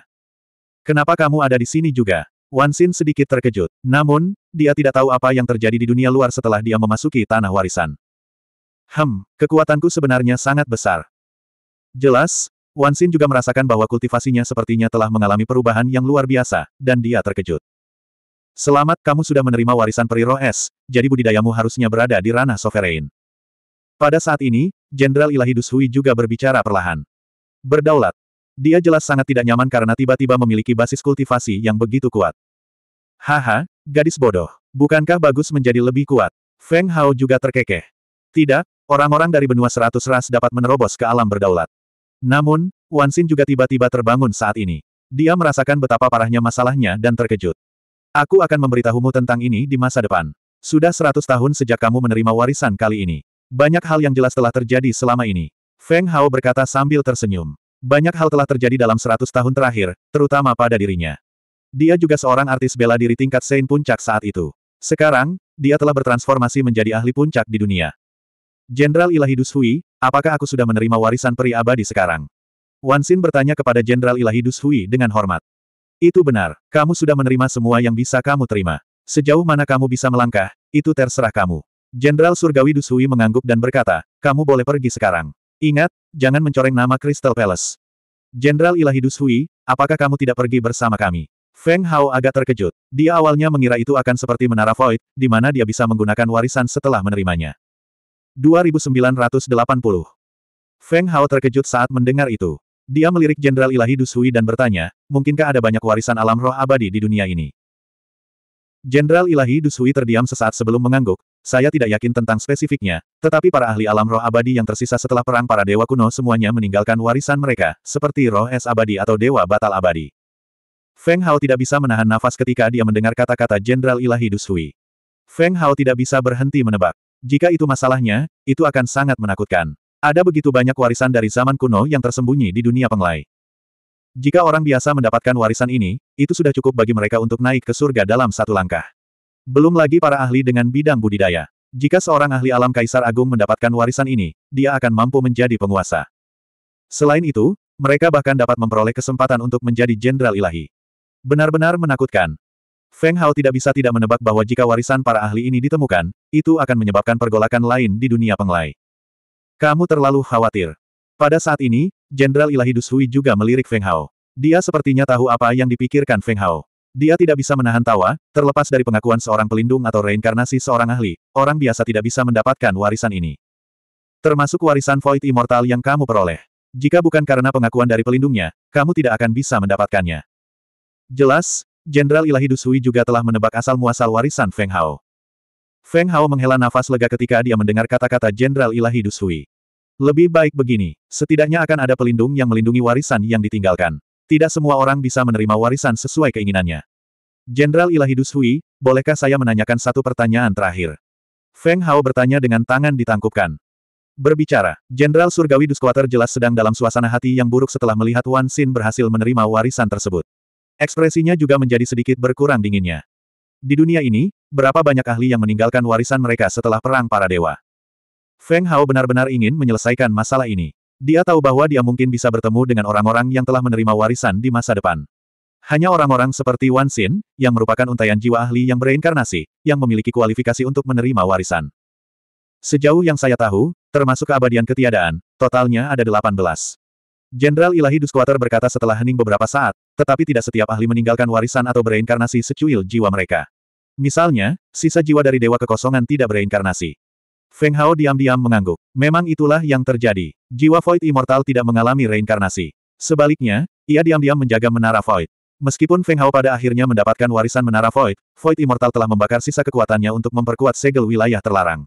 Kenapa kamu ada di sini juga? Wan Xin sedikit terkejut. Namun, dia tidak tahu apa yang terjadi di dunia luar setelah dia memasuki tanah warisan. Hem, kekuatanku sebenarnya sangat besar. Jelas, Wansin juga merasakan bahwa kultivasinya sepertinya telah mengalami perubahan yang luar biasa, dan dia terkejut. Selamat kamu sudah menerima warisan periroh es, jadi budidayamu harusnya berada di ranah sovereign. Pada saat ini, Jenderal Ilahi Dushui juga berbicara perlahan. Berdaulat. Dia jelas sangat tidak nyaman karena tiba-tiba memiliki basis kultivasi yang begitu kuat. Haha, gadis bodoh. Bukankah bagus menjadi lebih kuat? Feng Hao juga terkekeh. Tidak, orang-orang dari benua seratus ras dapat menerobos ke alam berdaulat. Namun, Wan Xin juga tiba-tiba terbangun saat ini. Dia merasakan betapa parahnya masalahnya dan terkejut. Aku akan memberitahumu tentang ini di masa depan. Sudah seratus tahun sejak kamu menerima warisan kali ini. Banyak hal yang jelas telah terjadi selama ini. Feng Hao berkata sambil tersenyum. Banyak hal telah terjadi dalam seratus tahun terakhir, terutama pada dirinya. Dia juga seorang artis bela diri tingkat Sein Puncak saat itu. Sekarang, dia telah bertransformasi menjadi ahli puncak di dunia. Jenderal Ilahidus Hui, apakah aku sudah menerima warisan peri abadi sekarang? Wansin bertanya kepada Jenderal Ilahidus Hui dengan hormat. Itu benar, kamu sudah menerima semua yang bisa kamu terima. Sejauh mana kamu bisa melangkah, itu terserah kamu. Jenderal Surgawi Dushui mengangguk dan berkata, kamu boleh pergi sekarang. Ingat, jangan mencoreng nama Crystal Palace. Jenderal Ilahidus Hui, apakah kamu tidak pergi bersama kami? Feng Hao agak terkejut. Dia awalnya mengira itu akan seperti menara void, di mana dia bisa menggunakan warisan setelah menerimanya. 2980 Feng Hao terkejut saat mendengar itu. Dia melirik Jenderal Ilahi Dushui dan bertanya, mungkinkah ada banyak warisan alam roh abadi di dunia ini? Jenderal Ilahi Dushui terdiam sesaat sebelum mengangguk, saya tidak yakin tentang spesifiknya, tetapi para ahli alam roh abadi yang tersisa setelah perang para dewa kuno semuanya meninggalkan warisan mereka, seperti roh es abadi atau dewa batal abadi. Feng Hao tidak bisa menahan nafas ketika dia mendengar kata-kata Jenderal Ilahi Dushui. Feng Hao tidak bisa berhenti menebak. Jika itu masalahnya, itu akan sangat menakutkan. Ada begitu banyak warisan dari zaman kuno yang tersembunyi di dunia penglai. Jika orang biasa mendapatkan warisan ini, itu sudah cukup bagi mereka untuk naik ke surga dalam satu langkah. Belum lagi para ahli dengan bidang budidaya. Jika seorang ahli alam Kaisar Agung mendapatkan warisan ini, dia akan mampu menjadi penguasa. Selain itu, mereka bahkan dapat memperoleh kesempatan untuk menjadi jenderal ilahi. Benar-benar menakutkan. Feng Hao tidak bisa tidak menebak bahwa jika warisan para ahli ini ditemukan, itu akan menyebabkan pergolakan lain di dunia penglai. Kamu terlalu khawatir. Pada saat ini, Jenderal Ilahi Dushui juga melirik Feng Hao. Dia sepertinya tahu apa yang dipikirkan Feng Hao. Dia tidak bisa menahan tawa, terlepas dari pengakuan seorang pelindung atau reinkarnasi seorang ahli, orang biasa tidak bisa mendapatkan warisan ini. Termasuk warisan Void Immortal yang kamu peroleh. Jika bukan karena pengakuan dari pelindungnya, kamu tidak akan bisa mendapatkannya. Jelas, Jenderal Ilahi Dusui juga telah menebak asal-muasal warisan Feng Hao. Feng Hao menghela nafas lega ketika dia mendengar kata-kata Jenderal Ilahi Dusui. Lebih baik begini, setidaknya akan ada pelindung yang melindungi warisan yang ditinggalkan. Tidak semua orang bisa menerima warisan sesuai keinginannya. Jenderal Ilahi Dusui, bolehkah saya menanyakan satu pertanyaan terakhir? Feng Hao bertanya dengan tangan ditangkupkan. Berbicara, Jenderal Surgawi Duskwater jelas sedang dalam suasana hati yang buruk setelah melihat Wan Xin berhasil menerima warisan tersebut. Ekspresinya juga menjadi sedikit berkurang dinginnya. Di dunia ini, berapa banyak ahli yang meninggalkan warisan mereka setelah perang para dewa. Feng Hao benar-benar ingin menyelesaikan masalah ini. Dia tahu bahwa dia mungkin bisa bertemu dengan orang-orang yang telah menerima warisan di masa depan. Hanya orang-orang seperti Wan Xin, yang merupakan untaian jiwa ahli yang bereinkarnasi, yang memiliki kualifikasi untuk menerima warisan. Sejauh yang saya tahu, termasuk keabadian ketiadaan, totalnya ada 18. Jenderal Ilahi Duskwater berkata setelah hening beberapa saat, tetapi tidak setiap ahli meninggalkan warisan atau bereinkarnasi secuil jiwa mereka. Misalnya, sisa jiwa dari Dewa Kekosongan tidak bereinkarnasi. Feng Hao diam-diam mengangguk. Memang itulah yang terjadi. Jiwa Void Immortal tidak mengalami reinkarnasi. Sebaliknya, ia diam-diam menjaga Menara Void. Meskipun Feng Hao pada akhirnya mendapatkan warisan Menara Void, Void Immortal telah membakar sisa kekuatannya untuk memperkuat segel wilayah terlarang.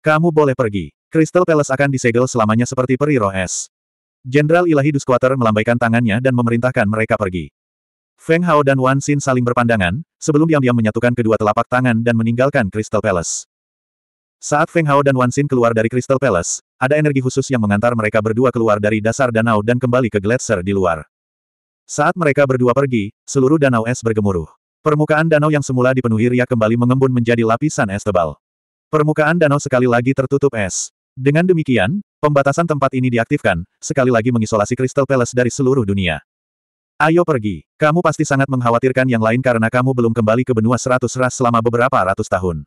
Kamu boleh pergi. Crystal Palace akan disegel selamanya seperti peri roh es. Jenderal Ilahi Duskwater melambaikan tangannya dan memerintahkan mereka pergi. Feng Hao dan Wan Xin saling berpandangan, sebelum diam-diam menyatukan kedua telapak tangan dan meninggalkan Crystal Palace. Saat Feng Hao dan Wan Xin keluar dari Crystal Palace, ada energi khusus yang mengantar mereka berdua keluar dari dasar danau dan kembali ke gletser di luar. Saat mereka berdua pergi, seluruh danau es bergemuruh. Permukaan danau yang semula dipenuhi riak kembali mengembun menjadi lapisan es tebal. Permukaan danau sekali lagi tertutup es. Dengan demikian, Pembatasan tempat ini diaktifkan, sekali lagi mengisolasi Crystal Palace dari seluruh dunia. Ayo pergi. Kamu pasti sangat mengkhawatirkan yang lain karena kamu belum kembali ke benua seratus ras selama beberapa ratus tahun.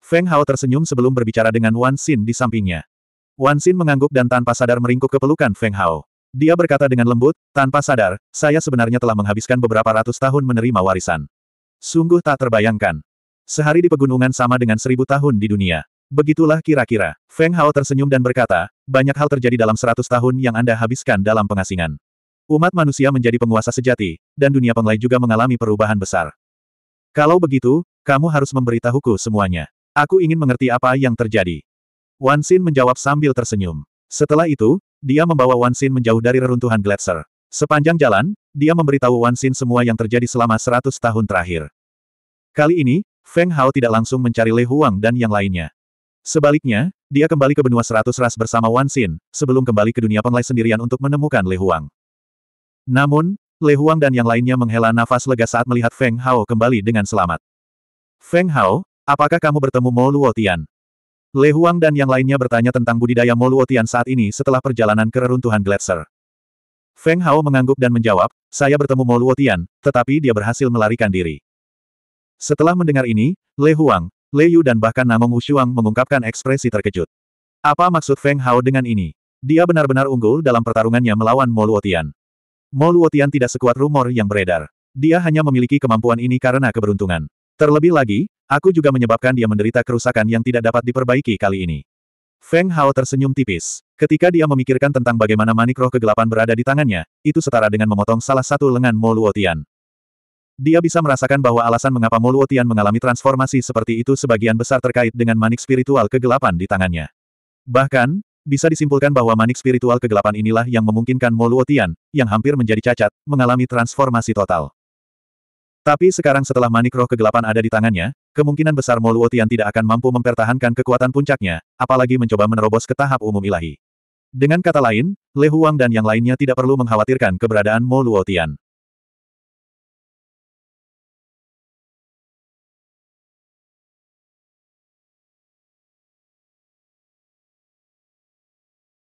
Feng Hao tersenyum sebelum berbicara dengan Wan Xin di sampingnya. Wan Xin mengangguk dan tanpa sadar meringkuk ke pelukan Feng Hao. Dia berkata dengan lembut, tanpa sadar, saya sebenarnya telah menghabiskan beberapa ratus tahun menerima warisan. Sungguh tak terbayangkan. Sehari di pegunungan sama dengan seribu tahun di dunia. Begitulah kira-kira. Feng Hao tersenyum dan berkata, banyak hal terjadi dalam seratus tahun yang Anda habiskan dalam pengasingan. Umat manusia menjadi penguasa sejati, dan dunia penglai juga mengalami perubahan besar. Kalau begitu, kamu harus memberitahuku semuanya. Aku ingin mengerti apa yang terjadi. Wan Xin menjawab sambil tersenyum. Setelah itu, dia membawa Wan Xin menjauh dari reruntuhan gletser. Sepanjang jalan, dia memberitahu Wan Xin semua yang terjadi selama seratus tahun terakhir. Kali ini, Feng Hao tidak langsung mencari Le Huang dan yang lainnya. Sebaliknya, dia kembali ke benua seratus ras bersama Wan Xin, sebelum kembali ke dunia Penglai sendirian untuk menemukan Le Huang. Namun, Le Huang dan yang lainnya menghela nafas lega saat melihat Feng Hao kembali dengan selamat. Feng Hao, apakah kamu bertemu Mo Luotian? Le Huang dan yang lainnya bertanya tentang budidaya Mo Luotian saat ini setelah perjalanan ke reruntuhan Gletser. Feng Hao mengangguk dan menjawab, saya bertemu Mo Luotian, tetapi dia berhasil melarikan diri. Setelah mendengar ini, Le Huang, Lei Yu dan bahkan Namong Ushuang mengungkapkan ekspresi terkejut. Apa maksud Feng Hao dengan ini? Dia benar-benar unggul dalam pertarungannya melawan Mo Luotian. Mo Luotian tidak sekuat rumor yang beredar. Dia hanya memiliki kemampuan ini karena keberuntungan. Terlebih lagi, aku juga menyebabkan dia menderita kerusakan yang tidak dapat diperbaiki kali ini. Feng Hao tersenyum tipis. Ketika dia memikirkan tentang bagaimana manik roh kegelapan berada di tangannya, itu setara dengan memotong salah satu lengan Mo Luotian. Dia bisa merasakan bahwa alasan mengapa Moluotian mengalami transformasi seperti itu sebagian besar terkait dengan manik spiritual kegelapan di tangannya. Bahkan, bisa disimpulkan bahwa manik spiritual kegelapan inilah yang memungkinkan Moluotian, yang hampir menjadi cacat, mengalami transformasi total. Tapi sekarang setelah manik roh kegelapan ada di tangannya, kemungkinan besar Moluotian tidak akan mampu mempertahankan kekuatan puncaknya, apalagi mencoba menerobos ke tahap umum ilahi. Dengan kata lain, Le Huang dan yang lainnya tidak perlu mengkhawatirkan keberadaan Moluotian.